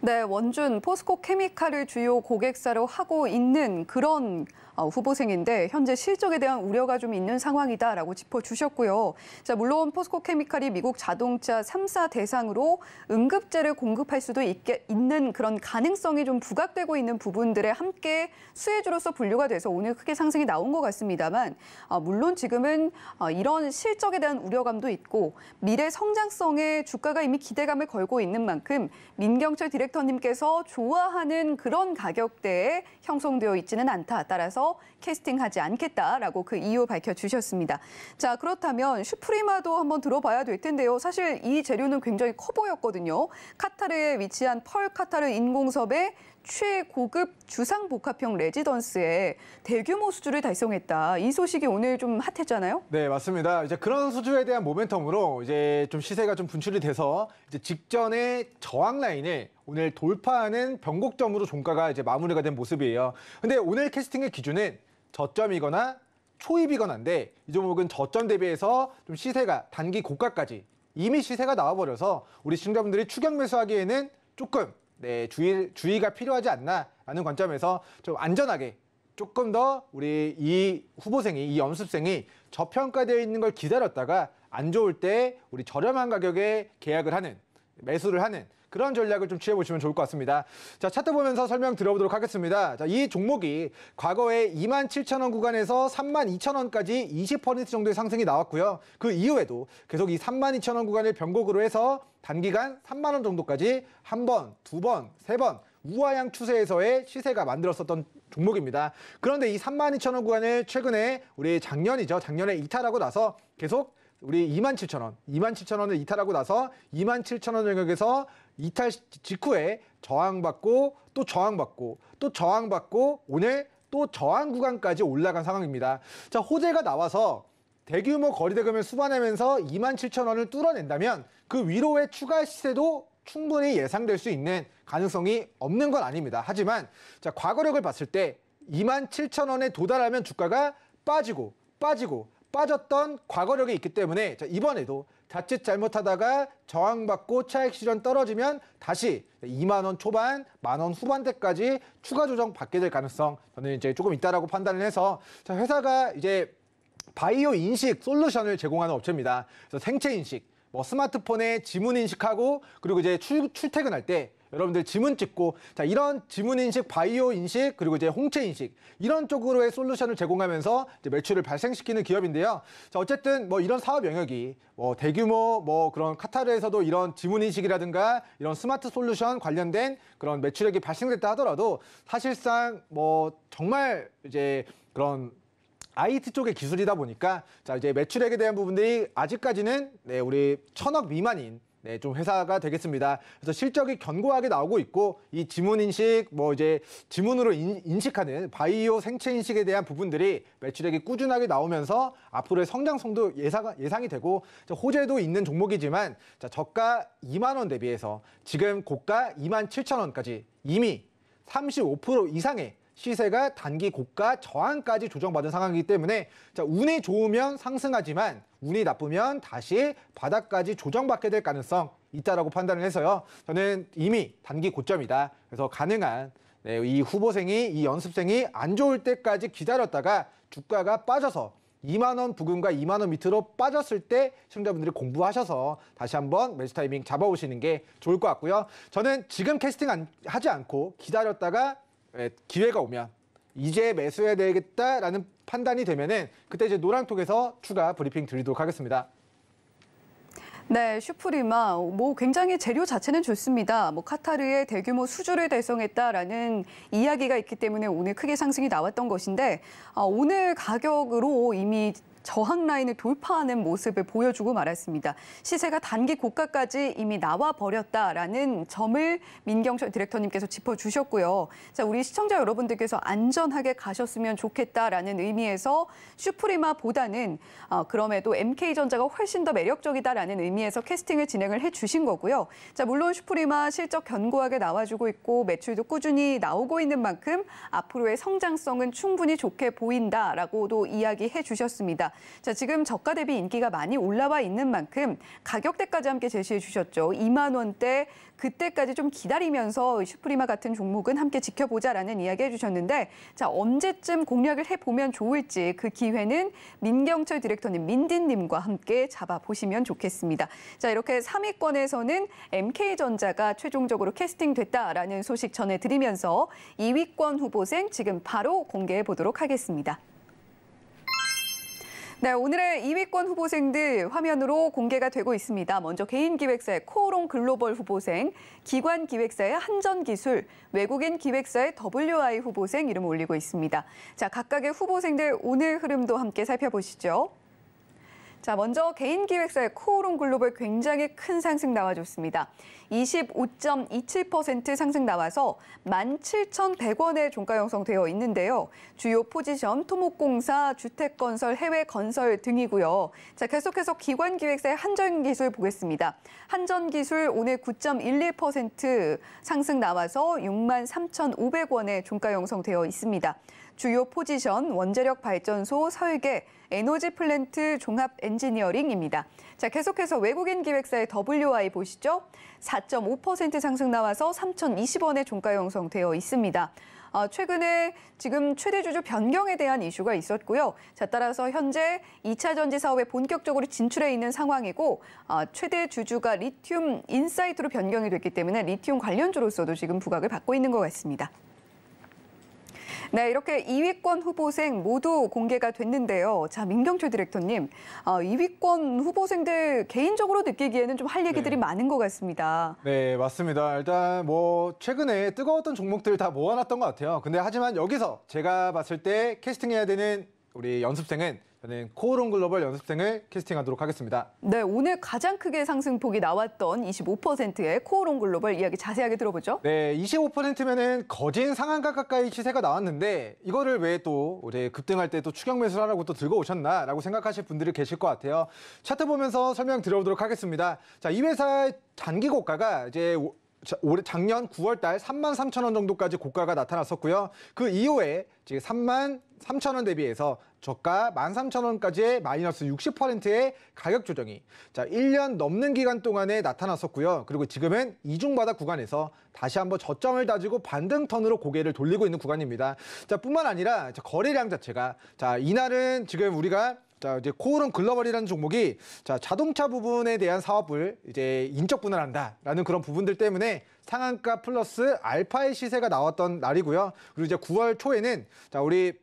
네, 원준 포스코 케미칼을 주요 고객사로 하고 있는 그런 어, 후보생인데 현재 실적에 대한 우려가 좀 있는 상황이다라고 짚어주셨고요. 자, 물론 포스코케미칼이 미국 자동차 3사 대상으로 응급제를 공급할 수도 있게, 있는 그런 가능성이 좀 부각되고 있는 부분들에 함께 수혜주로서 분류가 돼서 오늘 크게 상승이 나온 것 같습니다만 아, 물론 지금은 아, 이런 실적에 대한 우려감도 있고 미래 성장성에 주가가 이미 기대감을 걸고 있는 만큼 민경철 디렉터님께서 좋아하는 그런 가격대에 형성되어 있지는 않다. 따라서 캐스팅하지 않겠다라고 그 이유 밝혀주셨습니다. 자 그렇다면 슈프리마도 한번 들어봐야 될 텐데요. 사실 이 재료는 굉장히 커 보였거든요. 카타르에 위치한 펄 카타르 인공섭의 최고급 주상복합형 레지던스에 대규모 수주를 달성했다. 이 소식이 오늘 좀 핫했잖아요. 네, 맞습니다. 이제 그런 수주에 대한 모멘텀으로 이제 좀 시세가 좀 분출이 돼서 이제 직전에 저항 라인에 오늘 돌파하는 변곡점으로 종가가 이제 마무리가 된 모습이에요. 근데 오늘 캐스팅의 기준은 저점이거나 초입이거나인데 이 종목은 저점 대비해서 좀 시세가 단기 고가까지 이미 시세가 나와버려서 우리 시청자분들이 추격 매수하기에는 조금 네, 주의, 주의가 필요하지 않나라는 관점에서 좀 안전하게 조금 더 우리 이 후보생이 이 연습생이 저평가되어 있는 걸 기다렸다가 안 좋을 때 우리 저렴한 가격에 계약을 하는 매수를 하는 그런 전략을 좀 취해보시면 좋을 것 같습니다. 자, 차트 보면서 설명 들어보도록 하겠습니다. 자, 이 종목이 과거에 27,000원 구간에서 32,000원까지 20% 정도의 상승이 나왔고요. 그 이후에도 계속 이 32,000원 구간을 변곡으로 해서 단기간 3만 원 정도까지 한 번, 두 번, 세 번 우아향 추세에서의 시세가 만들었었던 종목입니다. 그런데 이 32,000원 구간을 최근에 우리 작년이죠. 작년에 이탈하고 나서 계속 우리 27,000원, 27,000원을 이탈하고 나서 27,000원 영역에서 이탈 직후에 저항받고 또 저항받고 또 저항받고 오늘 또 저항 구간까지 올라간 상황입니다. 자, 호재가 나와서 대규모 거리대금을 수반하면서 27,000원을 뚫어낸다면 그 위로의 추가 시세도 충분히 예상될 수 있는 가능성이 없는 건 아닙니다. 하지만 자, 과거력을 봤을 때 27,000원에 도달하면 주가가 빠지고 빠지고 빠졌던 과거력이 있기 때문에 자, 이번에도 자칫 잘못하다가 저항받고 차액 실현 떨어지면 다시 2만 원 초반, 만 원 후반대까지 추가 조정 받게 될 가능성 저는 이제 조금 있다라고 판단을 해서 자, 회사가 이제 바이오 인식 솔루션을 제공하는 업체입니다. 그래서 생체 인식, 뭐 스마트폰에 지문 인식하고 그리고 이제 출, 출퇴근할 때 여러분들 지문 찍고 자 이런 지문 인식, 바이오 인식 그리고 이제 홍채 인식 이런 쪽으로의 솔루션을 제공하면서 이제 매출을 발생시키는 기업인데요. 자 어쨌든 뭐 이런 사업 영역이 뭐 대규모 뭐 그런 카타르에서도 이런 지문 인식이라든가 이런 스마트 솔루션 관련된 그런 매출액이 발생됐다 하더라도 사실상 뭐 정말 이제 그런 IT 쪽의 기술이다 보니까 자 이제 매출액에 대한 부분들이 아직까지는 네, 우리 천억 미만인 네, 좀 회사가 되겠습니다. 그래서 실적이 견고하게 나오고 있고 이 지문 인식 뭐 이제 지문으로 인, 식하는 바이오 생체 인식에 대한 부분들이 매출액이 꾸준하게 나오면서 앞으로의 성장성도 예상, 예상이 되고 호재도 있는 종목이지만 자, 저가 2만 원 대비해서 지금 고가 2만 7천 원까지 이미 35% 이상의 시세가 단기 고가 저항까지 조정받은 상황이기 때문에 자, 운이 좋으면 상승하지만 운이 나쁘면 다시 바닥까지 조정받게 될 가능성 있다라고 판단을 해서요. 저는 이미 단기 고점이다. 그래서 가능한 네, 이 후보생이 이 연습생이 안 좋을 때까지 기다렸다가 주가가 빠져서 2만 원 부근과 2만 원 밑으로 빠졌을 때 시청자분들이 공부하셔서 다시 한번 매수 타이밍 잡아오시는 게 좋을 것 같고요. 저는 지금 캐스팅 안, 하지 않고 기다렸다가 예, 기회가 오면 이제 매수해야 되겠다라는 판단이 되면은 그때 이제 노랑톡에서 추가 브리핑 드리도록 하겠습니다. 네, 슈프리마. 뭐 굉장히 재료 자체는 좋습니다. 뭐 카타르의 대규모 수주를 달성했다라는 이야기가 있기 때문에 오늘 크게 상승이 나왔던 것인데 아, 오늘 가격으로 이미 저항 라인을 돌파하는 모습을 보여주고 말았습니다. 시세가 단기 고가까지 이미 나와 버렸다라는 점을 민경철 디렉터님께서 짚어주셨고요. 자, 우리 시청자 여러분들께서 안전하게 가셨으면 좋겠다라는 의미에서 슈프리마보다는 어, 그럼에도 MK전자가 훨씬 더 매력적이다라는 의미에서 캐스팅을 진행을 해주신 거고요. 자, 물론 슈프리마 실적 견고하게 나와주고 있고 매출도 꾸준히 나오고 있는 만큼 앞으로의 성장성은 충분히 좋게 보인다라고도 이야기해 주셨습니다. 자, 지금 저가 대비 인기가 많이 올라와 있는 만큼 가격대까지 함께 제시해 주셨죠. 2만 원대 그때까지 좀 기다리면서 슈프리마 같은 종목은 함께 지켜보자라는 이야기 해주셨는데 자 언제쯤 공략을 해보면 좋을지 그 기회는 민경철 디렉터님 민딘님과 함께 잡아보시면 좋겠습니다. 자 이렇게 3위권에서는 MK전자가 최종적으로 캐스팅됐다라는 소식 전해드리면서 2위권 후보생 지금 바로 공개해보도록 하겠습니다. 네, 오늘의 2위권 후보생들 화면으로 공개가 되고 있습니다. 먼저 개인 기획사의 코오롱 글로벌 후보생, 기관 기획사의 한전기술, 외국인 기획사의 WI 후보생 이름 올리고 있습니다. 자, 각각의 후보생들 오늘 흐름도 함께 살펴보시죠. 자, 먼저 개인 기획사의 코오롱 글로벌 굉장히 큰 상승 나와줬습니다. 25.27% 상승 나와서 17,100원에 종가 형성되어 있는데요. 주요 포지션 토목공사, 주택건설, 해외건설 등이고요. 자, 계속해서 기관 기획사의 한전기술 보겠습니다. 한전기술 오늘 9.11% 상승 나와서 63,500원에 종가 형성되어 있습니다. 주요 포지션 원자력 발전소 설계, 에너지 플랜트 종합 엔지니어링입니다. 자, 계속해서 외국인 기획사의 WI 보시죠. 4.5% 상승 나와서 3,020원의 종가 형성되어 있습니다. 어, 최근에 지금 최대 주주 변경에 대한 이슈가 있었고요. 자, 따라서 현재 2차 전지 사업에 본격적으로 진출해 있는 상황이고 어, 최대 주주가 리튬 인사이트로 변경이 됐기 때문에 리튬 관련주로서도 지금 부각을 받고 있는 것 같습니다. 네, 이렇게 2위권 후보생 모두 공개가 됐는데요. 자, 민경철 디렉터님, 어, 2위권 후보생들 개인적으로 느끼기에는 좀 할 얘기들이 네. 많은 것 같습니다. 네, 맞습니다. 일단 뭐 최근에 뜨거웠던 종목들 다 모아놨던 것 같아요. 근데 하지만 여기서 제가 봤을 때 캐스팅해야 되는 우리 연습생은 저는 코오롱 글로벌 연습생을 캐스팅하도록 하겠습니다. 네, 오늘 가장 크게 상승폭이 나왔던 25%의 코오롱 글로벌 이야기 자세하게 들어보죠. 네, 25%면은 거진 상한가 가까이 시세가 나왔는데 이거를 왜또 우리 급등할 때 또 추격 매수를 하라고 또 들고 오셨나라고 생각하실 분들이 계실 것 같아요. 차트 보면서 설명 들어보도록 하겠습니다. 자, 이 회사의 단기 고가가 이제 올해 작년 9월 달 3만 3천 원 정도까지 고가가 나타났었고요. 그 이후에 지금 3만 3천 원 대비해서 저가 13,000원까지의 마이너스 60%의 가격 조정이 자 1년 넘는 기간 동안에 나타났었고요. 그리고 지금은 이중바닥 구간에서 다시 한번 저점을 다지고 반등턴으로 고개를 돌리고 있는 구간입니다. 자 뿐만 아니라 거래량 자체가 자 이날은 지금 우리가 자 이제 코오롱 글로벌이라는 종목이 자 자동차 부분에 대한 사업을 이제 인적 분할한다라는 그런 부분들 때문에 상한가 플러스 알파의 시세가 나왔던 날이고요. 그리고 이제 9월 초에는 자 우리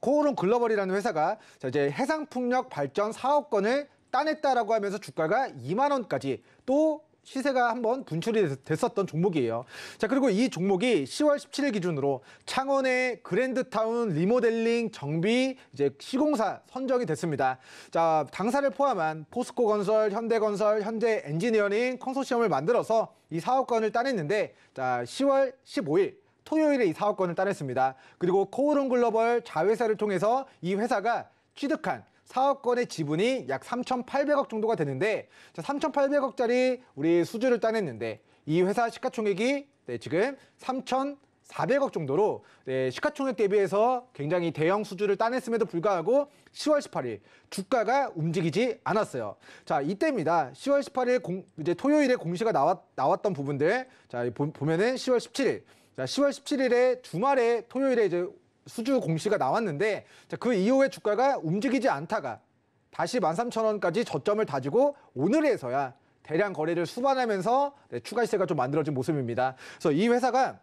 코오롱 글로벌이라는 회사가 자 이제 해상풍력 발전 사업권을 따냈다라고 하면서 주가가 2만 원까지 또 시세가 한번 분출이 됐었던 종목이에요. 자, 그리고 이 종목이 10월 17일 기준으로 창원의 그랜드타운 리모델링 정비 이제 시공사 선정이 됐습니다. 자, 당사를 포함한 포스코 건설, 현대 건설, 현대 엔지니어링 컨소시엄을 만들어서 이 사업권을 따냈는데 자, 10월 15일 토요일에 이 사업권을 따냈습니다. 그리고 코오롱 글로벌 자회사를 통해서 이 회사가 취득한 사업권의 지분이 약 3,800억 정도가 되는데 3,800억짜리 우리 수주를 따냈는데 이 회사 시가총액이 네, 지금 3,400억 정도로 네, 시가총액 대비해서 굉장히 대형 수주를 따냈음에도 불구하고 10월 18일 주가가 움직이지 않았어요. 자 이때입니다. 10월 18일 공, 이제 토요일에 공시가 나왔, 나왔던 부분들 자 보, 보면은 10월 17일 자 10월 17일에 주말에 토요일에 이제 수주 공시가 나왔는데 그 이후에 주가가 움직이지 않다가 다시 13,000원까지 저점을 다지고 오늘에서야 대량 거래를 수반하면서 네, 추가 시세가 좀 만들어진 모습입니다. 그래서 이 회사가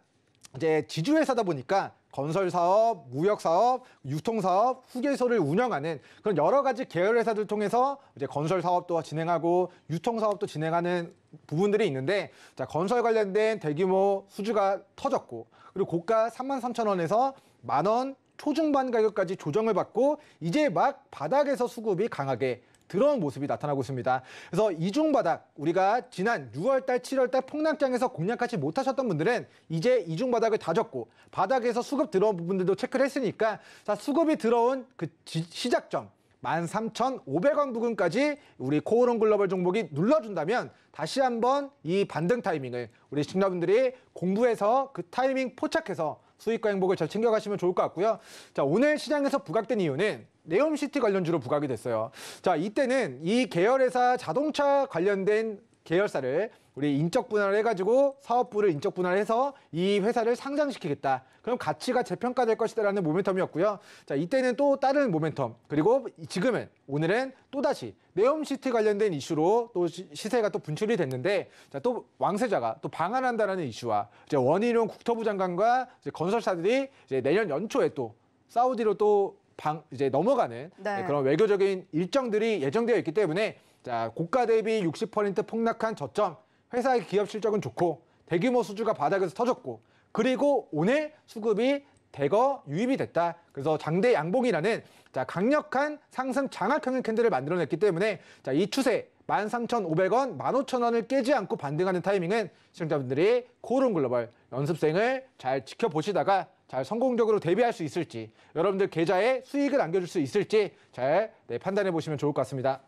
이제 지주회사다 보니까 건설 사업, 무역 사업, 유통 사업, 후계소를 운영하는 그런 여러 가지 계열 회사들 통해서 이제 건설 사업도 진행하고 유통 사업도 진행하는 부분들이 있는데 자, 건설 관련된 대규모 수주가 터졌고 그리고 고가 3만 3천 원에서 만원 초중반 가격까지 조정을 받고 이제 막 바닥에서 수급이 강하게 들어온 모습이 나타나고 있습니다. 그래서 이중 바닥 우리가 지난 6월달, 7월달 폭락장에서 공략하지 못하셨던 분들은 이제 이중 바닥을 다졌고 바닥에서 수급 들어온 부분들도 체크를 했으니까 자 수급이 들어온 그 지, 시작점 13,500원 부근까지 우리 코오롱 글로벌 종목이 눌러준다면 다시 한번 이 반등 타이밍을 우리 시청자분들이 공부해서 그 타이밍 포착해서 수익과 행복을 잘 챙겨가시면 좋을 것 같고요. 자, 오늘 시장에서 부각된 이유는 네옴시티 관련주로 부각이 됐어요. 자, 이때는 이 계열회사 자동차 관련된 계열사를 우리 인적 분할을 해가지고 사업부를 인적 분할해서 이 회사를 상장시키겠다. 그럼 가치가 재평가될 것이다라는 모멘텀이었고요. 자 이때는 또 다른 모멘텀 그리고 지금은 오늘은 또 다시 네옴시티 관련된 이슈로 또 시세가 또 분출이 됐는데 자 또 왕세자가 또 방한한다라는 이슈와 이제 원희룡 국토부 장관과 이제 건설사들이 이제 내년 연초에 또 사우디로 또 방 이제 넘어가는 네. 그런 외교적인 일정들이 예정되어 있기 때문에. 자, 고가 대비 60% 폭락한 저점, 회사의 기업 실적은 좋고 대규모 수주가 바닥에서 터졌고 그리고 오늘 수급이 대거 유입이 됐다. 그래서 장대 양봉이라는 자, 강력한 상승 장악형의 캔들을 만들어냈기 때문에 자, 이 추세 13,500원, 15,000원을 깨지 않고 반등하는 타이밍은 시청자분들이 코오롱 글로벌 연습생을 잘 지켜보시다가 잘 성공적으로 대비할 수 있을지 여러분들 계좌에 수익을 안겨줄 수 있을지 잘 네, 판단해 보시면 좋을 것 같습니다.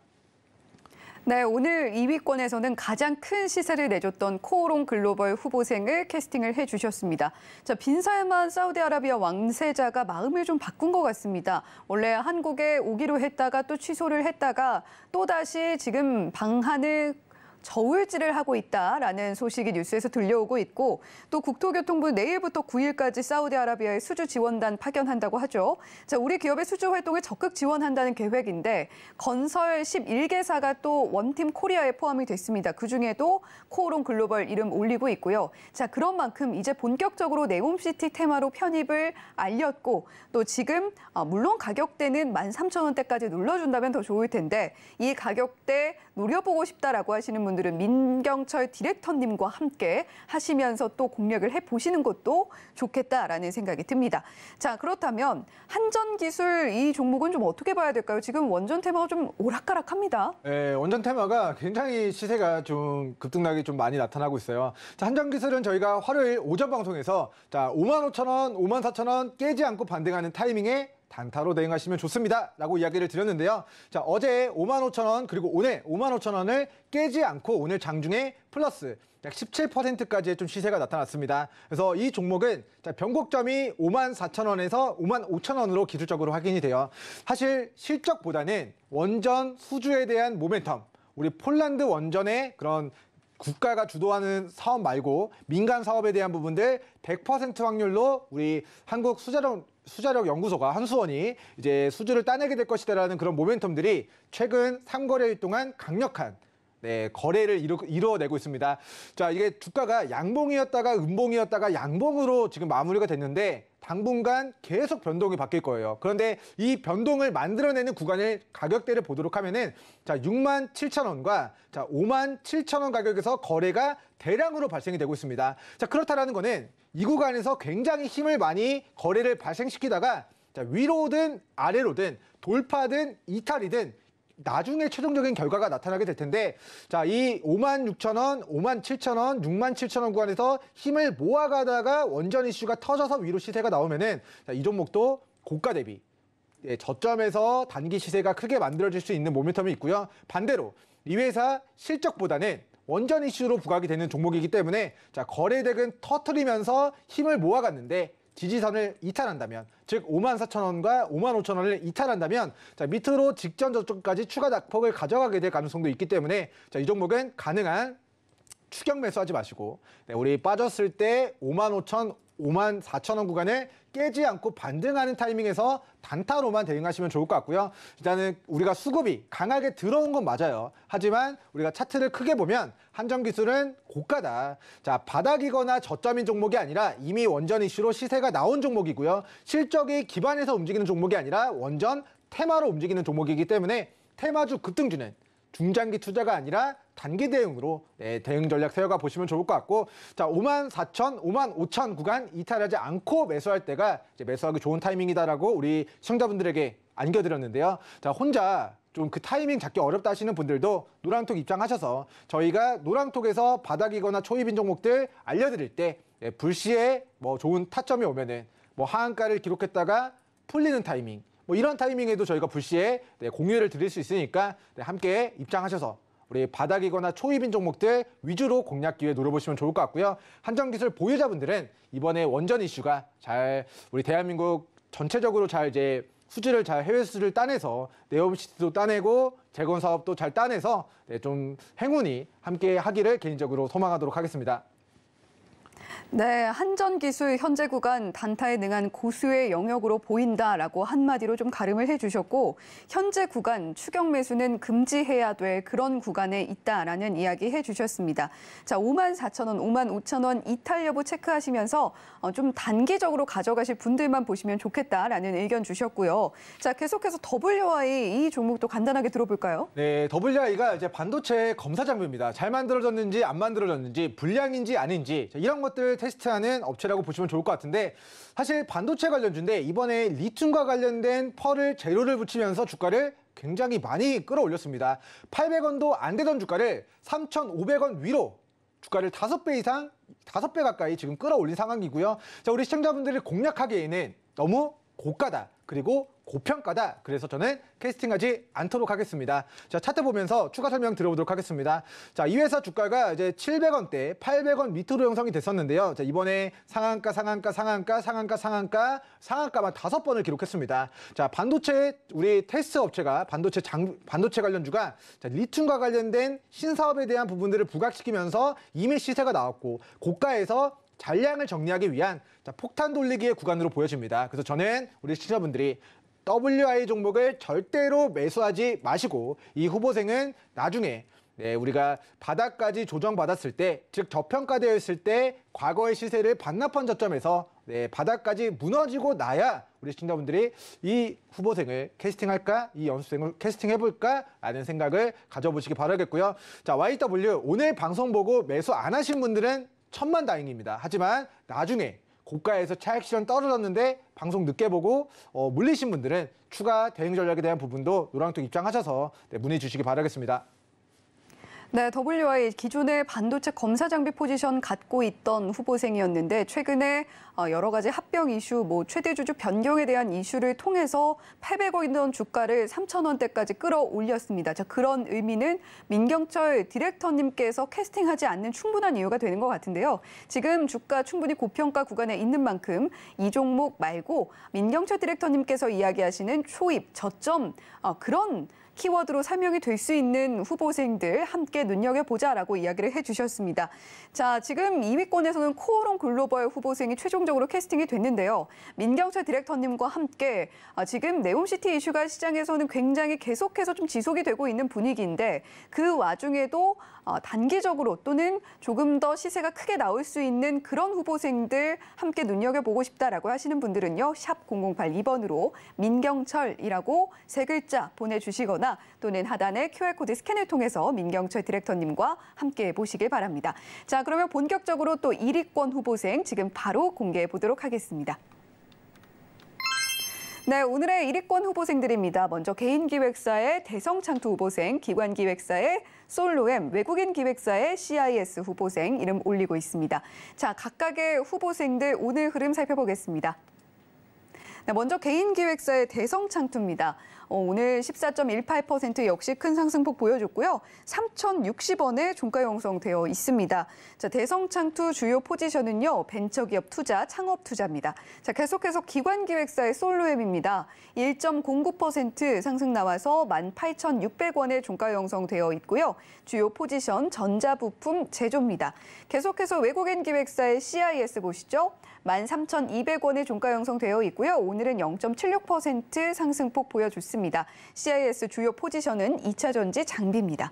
네, 오늘 2위권에서는 가장 큰 시세를 내줬던 코오롱 글로벌 후보생을 캐스팅을 해주셨습니다. 자, 빈살만 사우디아라비아 왕세자가 마음을 좀 바꾼 것 같습니다. 원래 한국에 오기로 했다가 또 취소를 했다가 또다시 지금 방한을 저울질을 하고 있다라는 소식이 뉴스에서 들려오고 있고 또 국토교통부 내일부터 9일까지 사우디아라비아에 수주 지원단 파견한다고 하죠. 자, 우리 기업의 수주 활동을 적극 지원한다는 계획인데 건설 11개사가 또 원팀 코리아에 포함이 됐습니다. 그중에도 코오롱 글로벌 이름 올리고 있고요. 자, 그런 만큼 이제 본격적으로 네옴시티 테마로 편입을 알렸고 또 지금 어, 물론 가격대는 13,000원대까지 눌러준다면 더 좋을 텐데 이 가격대 노려보고 싶다라고 하시는 분들은 민경철 디렉터님과 함께 하시면서 또 공략을 해보시는 것도 좋겠다라는 생각이 듭니다. 자, 그렇다면 한전 기술 이 종목은 좀 어떻게 봐야 될까요? 지금 원전 테마가 좀 오락가락합니다. 네, 원전 테마가 굉장히 시세가 좀 급등락이 좀 많이 나타나고 있어요. 자, 한전 기술은 저희가 화요일 오전 방송에서 자, 5만 5천 원, 5만 4천 원 깨지 않고 반등하는 타이밍에 단타로 대응하시면 좋습니다. 라고 이야기를 드렸는데요. 자, 어제 5만 5천 원, 그리고 오늘 5만 5천 원을 깨지 않고 오늘 장중에 플러스 약 17%까지의 좀 시세가 나타났습니다. 그래서 이 종목은 자, 변곡점이 5만 4천 원에서 5만 5천 원으로 기술적으로 확인이 돼요. 사실 실적보다는 원전 수주에 대한 모멘텀, 우리 폴란드 원전의 그런 국가가 주도하는 사업 말고 민간 사업에 대한 부분들 100% 확률로 우리 한국 수자원 수자력 연구소가 한수원이 이제 수주를 따내게 될 것이다라는 그런 모멘텀들이 최근 3거래일 동안 강력한 네, 거래를 이루, 어내고 있습니다. 자, 이게 주가가 양봉이었다가 음봉이었다가 양봉으로 지금 마무리가 됐는데 당분간 계속 변동이 바뀔 거예요. 그런데 이 변동을 만들어내는 구간을 가격대를 보도록 하면은 자, 6만 7천 원과 자, 5만 7천 원 가격에서 거래가 대량으로 발생이 되고 있습니다. 자, 그렇다라는 거는 이 구간에서 굉장히 힘을 많이 거래를 발생시키다가 자, 위로든 아래로든 돌파든 이탈이든 나중에 최종적인 결과가 나타나게 될 텐데 자이 5만 6천 원, 5만 7천 원, 6만 7천 원 구간에서 힘을 모아가다가 원전 이슈가 터져서 위로 시세가 나오면은 자, 이 종목도 고가 대비 예, 저점에서 단기 시세가 크게 만들어질 수 있는 모멘텀이 있고요. 반대로 이 회사 실적보다는 원전 이슈로 부각이 되는 종목이기 때문에 자거래대은 터트리면서 힘을 모아갔는데 지지선을 이탈한다면 즉 5만 4천 원과 5만 5천 원을 이탈한다면 자, 밑으로 직전 저점까지 추가 낙폭을 가져가게 될 가능성도 있기 때문에 자, 이 종목은 가능한 추격 매수하지 마시고 네, 우리 빠졌을 때 5만 5천 5만 4천 원 구간에 깨지 않고 반등하는 타이밍에서 단타로만 대응하시면 좋을 것 같고요. 일단은 우리가 수급이 강하게 들어온 건 맞아요. 하지만 우리가 차트를 크게 보면 한정 기술은 고가다. 자, 바닥이거나 저점인 종목이 아니라 이미 원전 이슈로 시세가 나온 종목이고요. 실적이 기반에서 움직이는 종목이 아니라 원전 테마로 움직이는 종목이기 때문에 테마주 급등주는 중장기 투자가 아니라 단기 대응으로 네, 대응 전략 세워가 보시면 좋을 것 같고 자 5만 4천, 5만 5천 구간 이탈하지 않고 매수할 때가 이제 매수하기 좋은 타이밍이다라고 우리 시청자분들에게 안겨드렸는데요. 자 혼자 좀 그 타이밍 잡기 어렵다 하시는 분들도 노랑톡 입장하셔서 저희가 노랑톡에서 바닥이거나 초입인 종목들 알려드릴 때 네, 불시에 뭐 좋은 타점이 오면은 뭐 하한가를 기록했다가 풀리는 타이밍 뭐 이런 타이밍에도 저희가 불시에 네, 공유를 드릴 수 있으니까 네, 함께 입장하셔서 우리 바닥이거나 초입인 종목들 위주로 공략 기회 노려보시면 좋을 것 같고요. 한정 기술 보유자분들은 이번에 원전 이슈가 잘 우리 대한민국 전체적으로 잘 이제 수주를 잘 해외 수주를 따내서 네옴시티도 따내고 재건 사업도 잘 따내서 네, 좀 행운이 함께 하기를 개인적으로 소망하도록 하겠습니다. 네, 한전 기술 현재 구간 단타에 능한 고수의 영역으로 보인다라고 한마디로 좀 가름을 해주셨고 현재 구간 추격 매수는 금지해야 돼 그런 구간에 있다라는 이야기 해주셨습니다. 자, 5만 4천 원, 5만 5천 원 이탈 여부 체크하시면서 어, 좀 단기적으로 가져가실 분들만 보시면 좋겠다라는 의견 주셨고요. 자, 계속해서 WI 이 종목도 간단하게 들어볼까요? 네, WI가 이제 반도체 검사 장비입니다. 잘 만들어졌는지 안 만들어졌는지 불량인지 아닌지 자, 이런 것들 반도체를 테스트하는 업체라고 보시면 좋을 것 같은데 사실 반도체 관련주인데 이번에 리튬과 관련된 펄을 재료를 붙이면서 주가를 굉장히 많이 끌어올렸습니다. 800원도 안 되던 주가를 3,500원 위로 주가를 5배 이상, 5배 가까이 지금 끌어올린 상황이고요. 자, 우리 시청자분들이 공략하기에는 너무 고가다. 그리고 고평가다. 그래서 저는 캐스팅하지 않도록 하겠습니다. 자, 차트 보면서 추가 설명 들어보도록 하겠습니다. 자, 이 회사 주가가 이제 700원대, 800원 밑으로 형성이 됐었는데요. 자, 이번에 상한가, 상한가, 상한가, 상한가, 상한가, 상한가만 다섯 번을 기록했습니다. 자, 반도체 우리 테스트 업체가 반도체 장 반도체 관련주가 자, 리튬과 관련된 신사업에 대한 부분들을 부각시키면서 이미 시세가 나왔고 고가에서 잔량을 정리하기 위한 자, 폭탄 돌리기의 구간으로 보여집니다. 그래서 저는 우리 시청자분들이 WI 종목을 절대로 매수하지 마시고 이 후보생은 나중에 네, 우리가 바닥까지 조정받았을 때, 즉 저평가되어 있을 때 과거의 시세를 반납한 저점에서 네, 바닥까지 무너지고 나야 우리 시청자분들이 이 후보생을 캐스팅할까, 이 연습생을 캐스팅해볼까 라는 생각을 가져보시기 바라겠고요. 자, YW 오늘 방송 보고 매수 안 하신 분들은 천만다행입니다. 하지만 나중에 고가에서 차액 실현 떨어졌는데 방송 늦게 보고 어, 물리신 분들은 추가 대응 전략에 대한 부분도 노랑톡 입장하셔서 네, 문의 주시기 바라겠습니다. 네, WI 기존의 반도체 검사 장비 포지션 갖고 있던 후보생이었는데 최근에 어, 여러 가지 합병 이슈, 뭐 최대 주주 변경에 대한 이슈를 통해서 800원이던 주가를 3,000원대까지 끌어올렸습니다. 자, 그런 의미는 민경철 디렉터님께서 캐스팅하지 않는 충분한 이유가 되는 것 같은데요. 지금 주가 충분히 고평가 구간에 있는 만큼 이 종목 말고 민경철 디렉터님께서 이야기하시는 초입, 저점 어, 그런 키워드로 설명이될 수 있는 후보생들 함께 눈여겨보자라고 이야기를 해주셨습니다. 자, 지금 2위권에서는 코오롱 글로벌 후보생이 최종적으로 캐스팅이 됐는데요. 민경철 디렉터님과 함께 아, 지금 네옴시티 이슈가 시장에서는 굉장히 계속해서 좀 지속이 되고 있는 분위기인데 그 와중에도 어, 단기적으로 또는 조금 더 시세가 크게 나올 수 있는 그런 후보생들 함께 눈여겨보고 싶다라고 하시는 분들은요. 샵 0082번으로 민경철이라고 세 글자 보내주시거나 또는 하단에 QR코드 스캔을 통해서 민경철 디렉터님과 함께 해 보시길 바랍니다. 자, 그러면 본격적으로 또 1위권 후보생 지금 바로 공개해 보도록 하겠습니다. 네, 오늘의 1위권 후보생들입니다. 먼저 개인 기획사의 대성 창투 후보생, 기관 기획사의 솔로엠, 외국인 기획사의 CIS 후보생 이름 올리고 있습니다. 자, 각각의 후보생들 오늘 흐름 살펴보겠습니다. 네, 먼저 개인 기획사의 대성 창투입니다. 어, 오늘 14.18% 역시 큰 상승폭 보여줬고요. 3,060원에 종가 형성되어 있습니다. 자, 대성창투 주요 포지션은요. 벤처기업 투자, 창업 투자입니다. 자, 계속해서 기관기획사의 솔로엠입니다. 1.09% 상승 나와서 18,600원에 종가 형성되어 있고요. 주요 포지션 전자부품 제조입니다. 계속해서 외국인 기획사의 CIS 보시죠. 13,200원의 종가 형성되어 있고요. 오늘은 0.76% 상승폭 보여줬습니다. CIS 주요 포지션은 2차전지 장비입니다.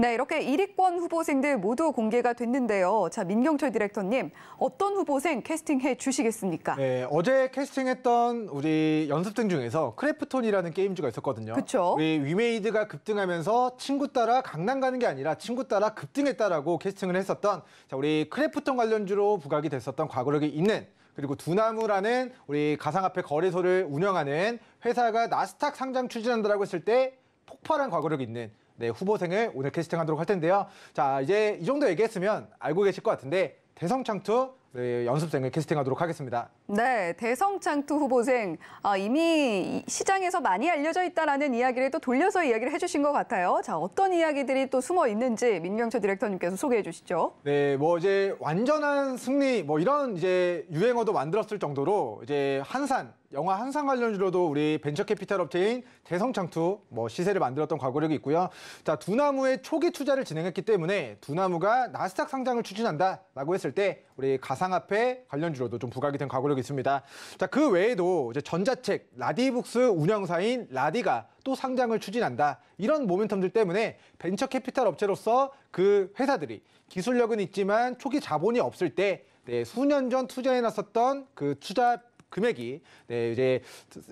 네, 이렇게 1위권 후보생들 모두 공개가 됐는데요. 자, 민경철 디렉터님, 어떤 후보생 캐스팅해 주시겠습니까? 네, 어제 캐스팅했던 우리 연습생 중에서 크래프톤이라는 게임즈가 있었거든요. 그렇죠. 우리 위메이드가 급등하면서 친구 따라 강남 가는 게 아니라 친구 따라 급등했다라고 캐스팅을 했었던 자, 우리 크래프톤 관련주로 부각이 됐었던 과거력이 있는 그리고 두나무라는 우리 가상화폐 거래소를 운영하는 회사가 나스닥 상장 추진한다고 했을 때 폭발한 과거력이 있는 네, 후보생을 오늘 캐스팅하도록 할 텐데요. 자, 이제 이 정도 얘기했으면 알고 계실 것 같은데 대성 창투 네, 연습생을 캐스팅하도록 하겠습니다. 네, 대성창투 후보생 아, 이미 시장에서 많이 알려져 있다라는 이야기를 또 돌려서 이야기를 해주신 것 같아요. 자, 어떤 이야기들이 또 숨어 있는지 민경철 디렉터님께서 소개해 주시죠. 네, 뭐 이제 완전한 승리 뭐 이런 이제 유행어도 만들었을 정도로 이제 한산 영화 한상 관련주로도 우리 벤처캐피탈 업체인 대성창투 뭐 시세를 만들었던 과거력이 있고요. 자 두나무의 초기 투자를 진행했기 때문에 두나무가 나스닥 상장을 추진한다라고 했을 때 우리 가상화폐 관련주로도 좀 부각이 된 과거력이 있습니다. 자, 그 외에도 이제 전자책 라디북스 운영사인 라디가 또 상장을 추진한다. 이런 모멘텀들 때문에 벤처 캐피탈 업체로서 그 회사들이 기술력은 있지만 초기 자본이 없을 때 네, 수년 전 투자해 놨었던 그 투자 금액이 네, 이제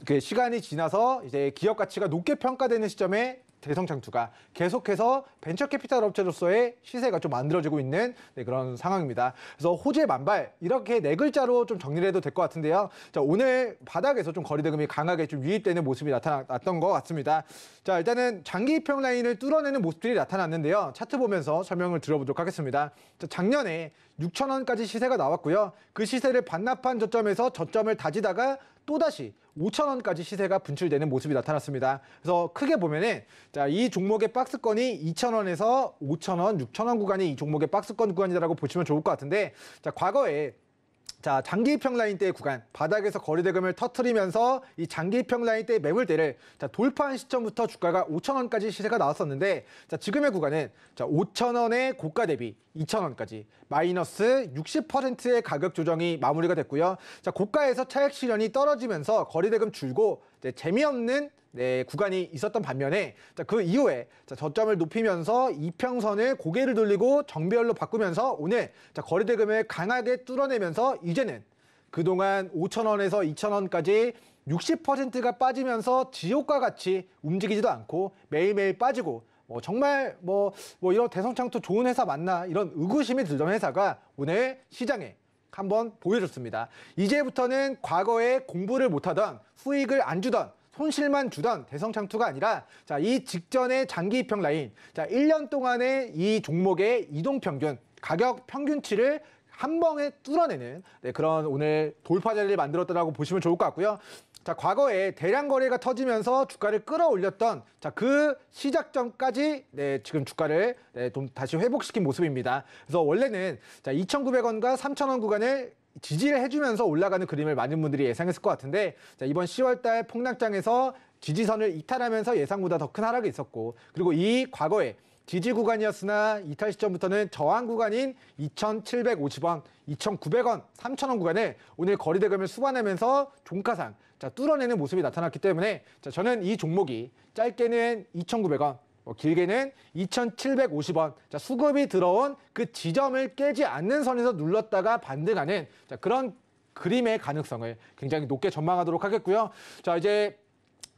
그 시간이 지나서 이제 기업 가치가 높게 평가되는 시점에 대성창투가 계속해서 벤처캐피탈 업체로서의 시세가 좀 만들어지고 있는 네, 그런 상황입니다. 그래서 호재 만발 이렇게 네 글자로 좀 정리를 해도 될 것 같은데요. 자 오늘 바닥에서 좀 거리대금이 강하게 좀 유입되는 모습이 나타났던 것 같습니다. 자 일단은 장기 입평 라인을 뚫어내는 모습들이 나타났는데요. 차트 보면서 설명을 들어보도록 하겠습니다. 자, 작년에 6천 원까지 시세가 나왔고요. 그 시세를 반납한 저점에서 저점을 다지다가 또다시 5천 원까지 시세가 분출되는 모습이 나타났습니다. 그래서 크게 보면은 자, 이 종목의 박스권이 2천 원에서 5천 원, 6천 원 구간이 이 종목의 박스권 구간이라고 보시면 좋을 것 같은데 자, 과거에 자, 장기입평 라인 때의 구간, 바닥에서 거리 대금을 터트리면서 이 장기입평 라인 때 매물대를 자, 돌파한 시점부터 주가가 5천원까지 시세가 나왔었는데 자, 지금의 구간은 자, 5천원의 고가 대비 2천원까지 마이너스 60%의 가격 조정이 마무리가 됐고요. 자, 고가에서 차액 실현이 떨어지면서 거리 대금 줄고 재미없는 네, 구간이 있었던 반면에 자, 그 이후에 자, 저점을 높이면서 이평선을 고개를 돌리고 정배열로 바꾸면서 오늘 자, 거래대금을 강하게 뚫어내면서 이제는 그동안 5천원에서 2천원까지 60%가 빠지면서 지옥과 같이 움직이지도 않고 매일매일 빠지고 뭐 정말 뭐, 뭐 이런 대성창토 좋은 회사 맞나 이런 의구심이 들던 회사가 오늘 시장에 한번 보여줬습니다. 이제부터는 과거에 공부를 못하던 수익을 안 주던 손실만 주던 대성창투가 아니라 자, 이 직전의 장기 입평 라인, 자, 1년 동안의 이 종목의 이동 평균, 가격 평균치를 한 번에 뚫어내는 네, 그런 오늘 돌파자리를 만들었다고 보시면 좋을 것 같고요. 자, 과거에 대량 거래가 터지면서 주가를 끌어올렸던 자, 그 시작점까지 네, 지금 주가를 네, 좀 다시 회복시킨 모습입니다. 그래서 원래는 자, 2,900원과 3,000원 구간을 지지를 해주면서 올라가는 그림을 많은 분들이 예상했을 것 같은데 자, 이번 10월달 폭락장에서 지지선을 이탈하면서 예상보다 더 큰 하락이 있었고 그리고 이 과거에 지지 구간이었으나 이탈 시점부터는 저항 구간인 2,750원, 2,900원, 3,000원 구간에 오늘 거래대금을 수반하면서 종가상 자, 뚫어내는 모습이 나타났기 때문에 자, 저는 이 종목이 짧게는 2,900원, 뭐 길게는 2,750원. 자, 수급이 들어온 그 지점을 깨지 않는 선에서 눌렀다가 반등하는 자, 그런 그림의 가능성을 굉장히 높게 전망하도록 하겠고요. 자, 이제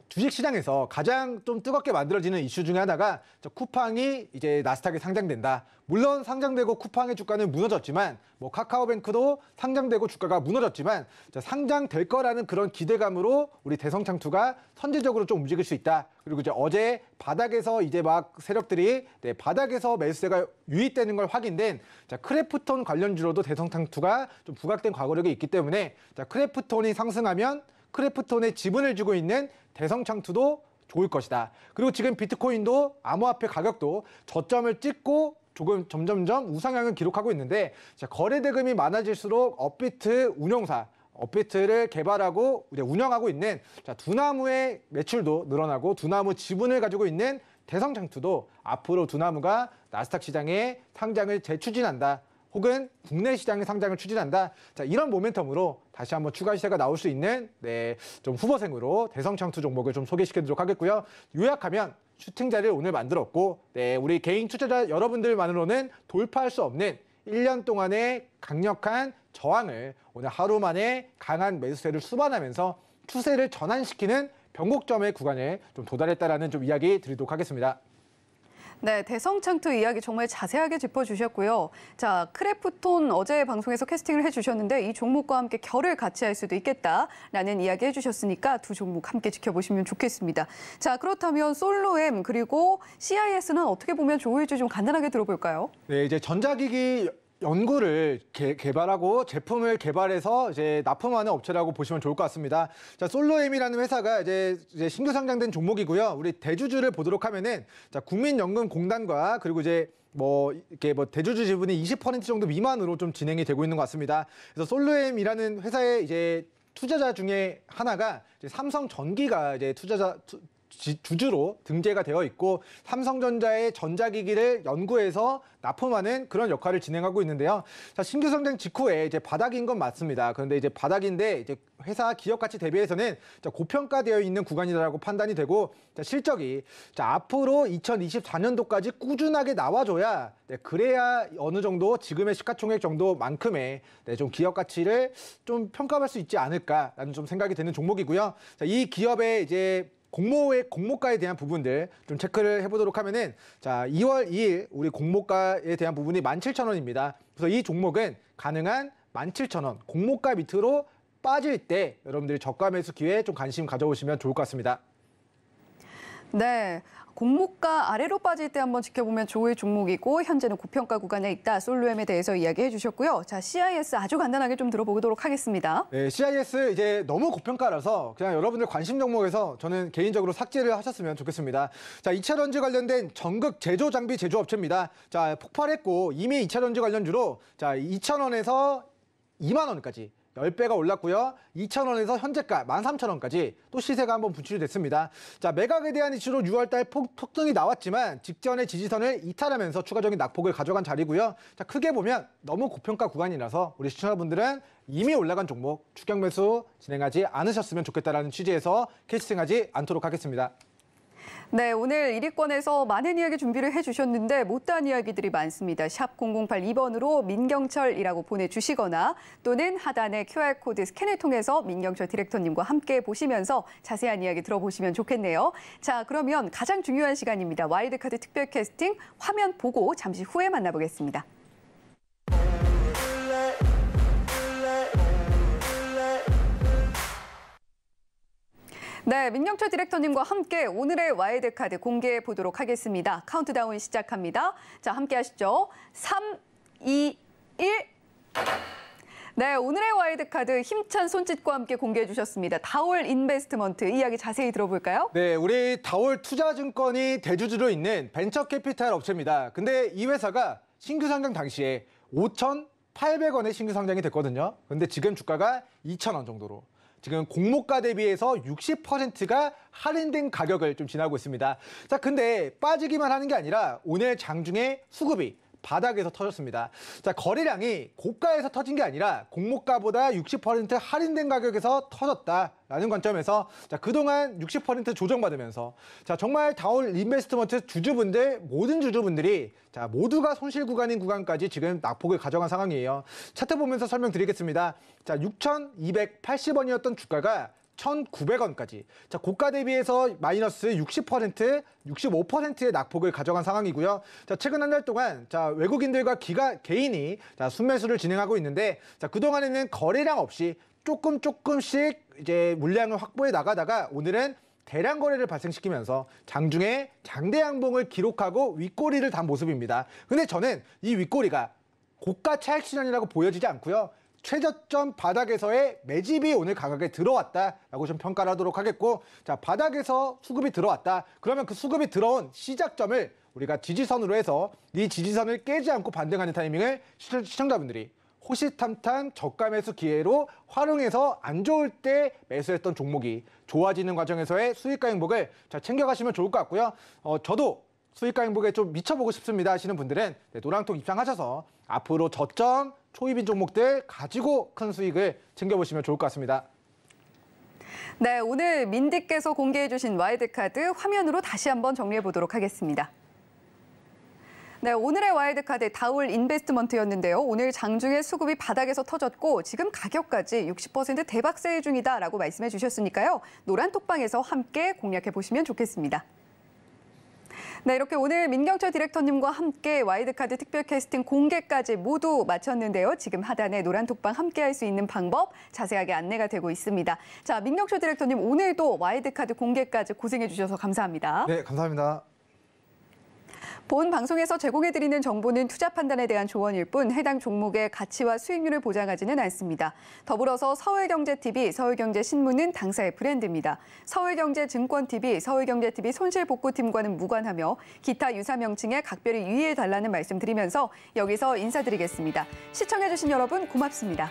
주식시장에서 가장 좀 뜨겁게 만들어지는 이슈 중에 하나가 쿠팡이 이제 나스닥에 상장된다. 물론 상장되고 쿠팡의 주가는 무너졌지만 뭐 카카오뱅크도 상장되고 주가가 무너졌지만 상장될 거라는 그런 기대감으로 우리 대성창투가 선제적으로 좀 움직일 수 있다. 그리고 이제 어제 바닥에서 이제 막 세력들이 네, 바닥에서 매수세가 유입되는 걸 확인된 자, 크래프톤 관련주로도 대성창투가 좀 부각된 과거력이 있기 때문에 자, 크래프톤이 상승하면 크래프톤의 지분을 주고 있는 대성창투도 좋을 것이다. 그리고 지금 비트코인도 암호화폐 가격도 저점을 찍고 조금 점점점 우상향을 기록하고 있는데 거래 대금이 많아질수록 업비트 운영사 업비트를 개발하고 운영하고 있는 두나무의 매출도 늘어나고 두나무 지분을 가지고 있는 대성장투도 앞으로 두나무가 나스닥 시장에 상장을 재추진한다. 혹은 국내 시장의 상장을 추진한다. 자, 이런 모멘텀으로 다시 한번 추가 시세가 나올 수 있는 네, 좀 후보생으로 대성 창투 종목을 좀 소개시켜 드리도록 하겠고요. 요약하면 슈팅 자를 오늘 만들었고 네, 우리 개인 투자자 여러분들만으로는 돌파할 수 없는 1년 동안의 강력한 저항을 오늘 하루 만에 강한 매수세를 수반하면서 추세를 전환시키는 변곡점의 구간에 좀 도달했다라는 좀 이야기 드리도록 하겠습니다. 네, 대성 창투 이야기 정말 자세하게 짚어주셨고요. 자, 크래프톤 어제 방송에서 캐스팅을 해주셨는데 이 종목과 함께 결을 같이 할 수도 있겠다라는 이야기 해주셨으니까 두 종목 함께 지켜보시면 좋겠습니다. 자, 그렇다면 솔로엠 그리고 CIS는 어떻게 보면 좋을지 좀 간단하게 들어볼까요? 네, 이제 전자기기 연구를 개, 발하고 제품을 개발해서 이제 납품하는 업체라고 보시면 좋을 것 같습니다. 자, 솔로엠이라는 회사가 이제, 이제 신규 상장된 종목이고요. 우리 대주주를 보도록 하면은 자, 국민연금공단과 그리고 이제 뭐이게뭐 뭐 대주주 지분이 20% 정도 미만으로 좀 진행이 되고 있는 것 같습니다. 그래서 솔로엠이라는 회사의 이제 투자자 중에 하나가 삼성전기가 이제 투자자 투, 주주로 등재가 되어 있고 삼성전자의 전자기기를 연구해서 납품하는 그런 역할을 진행하고 있는데요. 자, 신규 성장 직후에 이제 바닥인 건 맞습니다. 그런데 이제 바닥인데 이제 회사 기업 가치 대비해서는 고평가되어 있는 구간이라고 판단이 되고 자, 실적이 자, 앞으로 2024년도까지 꾸준하게 나와줘야 네, 그래야 어느 정도 지금의 시가총액 정도만큼의 네, 좀 기업 가치를 좀 평가할 수 있지 않을까라는 좀 생각이 드는 종목이고요. 자, 이 기업의 이제 공모의 공모가에 대한 부분들 좀 체크를 해보도록 하면은 자 2월 2일 우리 공모가에 대한 부분이 17,000원입니다. 그래서 이 종목은 가능한 17,000원 공모가 밑으로 빠질 때 여러분들이 저가 매수 기회에 좀 관심 가져오시면 좋을 것 같습니다. 네. 공모가 아래로 빠질 때 한번 지켜보면 좋을 종목이고 현재는 고평가 구간에 있다. 솔루엠에 대해서 이야기해 주셨고요. 자, CIS 아주 간단하게 좀 들어보도록 하겠습니다. 네, CIS 이제 너무 고평가라서 그냥 여러분들 관심 종목에서 저는 개인적으로 삭제를 하셨으면 좋겠습니다. 자, 2차 런지 관련된 전극 제조 장비 제조업체입니다. 자, 폭발했고 이미 2차 런지 관련주로 자, 2천 원에서 2만 원까지 10배가 올랐고요. 2,000원에서 현재가 13,000원까지 또 시세가 한번 분출이 됐습니다. 자, 매각에 대한 이슈로 6월 달 폭등이 나왔지만 직전에 지지선을 이탈하면서 추가적인 낙폭을 가져간 자리고요. 자, 크게 보면 너무 고평가 구간이라서 우리 시청자분들은 이미 올라간 종목 추격 매수 진행하지 않으셨으면 좋겠다라는 취지에서 캐시팅하지 않도록 하겠습니다. 네, 오늘 1위권에서 많은 이야기 준비를 해주셨는데 못다한 이야기들이 많습니다. 샵 0082번으로 민경철이라고 보내주시거나 또는 하단의 QR코드 스캔을 통해서 민경철 디렉터님과 함께 보시면서 자세한 이야기 들어보시면 좋겠네요. 자, 그러면 가장 중요한 시간입니다. 와일드카드 특별 캐스팅 화면 보고 잠시 후에 만나보겠습니다. 네, 민영철 디렉터님과 함께 오늘의 와이드 카드 공개해 보도록 하겠습니다. 카운트다운 시작합니다. 자, 함께 하시죠. 3, 2, 1. 네, 오늘의 와이드카드 힘찬 손짓과 함께 공개해 주셨습니다. 다월 인베스트먼트 이야기 자세히 들어볼까요? 네, 우리 다월 투자증권이 대주주로 있는 벤처 캐피탈 업체입니다. 근데 이 회사가 신규 상장 당시에 5 8 0 0원의 신규 상장이 됐거든요. 근데 지금 주가가 2,000원 정도로. 지금 공모가 대비해서 60%가 할인된 가격을 좀 지나고 있습니다. 자, 근데 빠지기만 하는 게 아니라 오늘 장중에 수급이 바닥에서 터졌습니다. 자, 거래량이 고가에서 터진 게 아니라 공모가보다 60% 할인된 가격에서 터졌다. 라는 관점에서 자 그동안 60% 조정받으면서 자 정말 다올 인베스트먼트 주주분들 모든 주주분들이 자 모두가 손실 구간인 구간까지 지금 낙폭을 가져간 상황이에요. 차트 보면서 설명드리겠습니다. 자 6,280원이었던 주가가 1,900원까지. 자, 고가 대비해서 마이너스 60%, 65%의 낙폭을 가져간 상황이고요. 자, 최근 한 달 동안 자, 외국인들과 기가 개인이 자, 순매수를 진행하고 있는데 자, 그동안에는 거래량 없이 조금 조금씩 이제 물량을 확보해 나가다가 오늘은 대량 거래를 발생시키면서 장중에 장대 양봉을 기록하고 윗꼬리를 단 모습입니다. 근데 저는 이 윗꼬리가 고가 차익 실현이라고 보여지지 않고요. 최저점 바닥에서의 매집이 오늘 가격에 들어왔다라고 좀 평가를 하도록 하겠고 자 바닥에서 수급이 들어왔다 그러면 그 수급이 들어온 시작점을 우리가 지지선으로 해서 이 지지선을 깨지 않고 반등하는 타이밍을 시청자분들이 호시탐탐 저가 매수 기회로 활용해서 안 좋을 때 매수했던 종목이 좋아지는 과정에서의 수익과 행복을 잘 챙겨가시면 좋을 것 같고요. 어, 저도 수익과 행복에 좀 미쳐보고 싶습니다 하시는 분들은 네, 노랑통 입장하셔서 앞으로 저점 초입인 종목들 가지고 큰 수익을 챙겨보시면 좋을 것 같습니다. 네, 오늘 민디께서 공개해 주신 와이드카드 화면으로 다시 한번 정리해 보도록 하겠습니다. 네, 오늘의 와일드카드 다올 인베스트먼트였는데요. 오늘 장중에 수급이 바닥에서 터졌고 지금 가격까지 60% 대박세일 중이다라고 말씀해 주셨으니까요. 노란 톡방에서 함께 공략해 보시면 좋겠습니다. 네, 이렇게 오늘 민경철 디렉터님과 함께 와이드카드 특별 캐스팅 공개까지 모두 마쳤는데요. 지금 하단에 노란 톡방 함께할 수 있는 방법 자세하게 안내가 되고 있습니다. 자, 민경철 디렉터님 오늘도 와이드카드 공개까지 고생해 주셔서 감사합니다. 네, 감사합니다. 본 방송에서 제공해드리는 정보는 투자 판단에 대한 조언일 뿐 해당 종목의 가치와 수익률을 보장하지는 않습니다. 더불어서 서울경제TV, 서울경제신문은 당사의 브랜드입니다. 서울경제증권TV, 서울경제TV 손실복구팀과는 무관하며 기타 유사 명칭에 각별히 유의해달라는 말씀드리면서 여기서 인사드리겠습니다. 시청해주신 여러분 고맙습니다.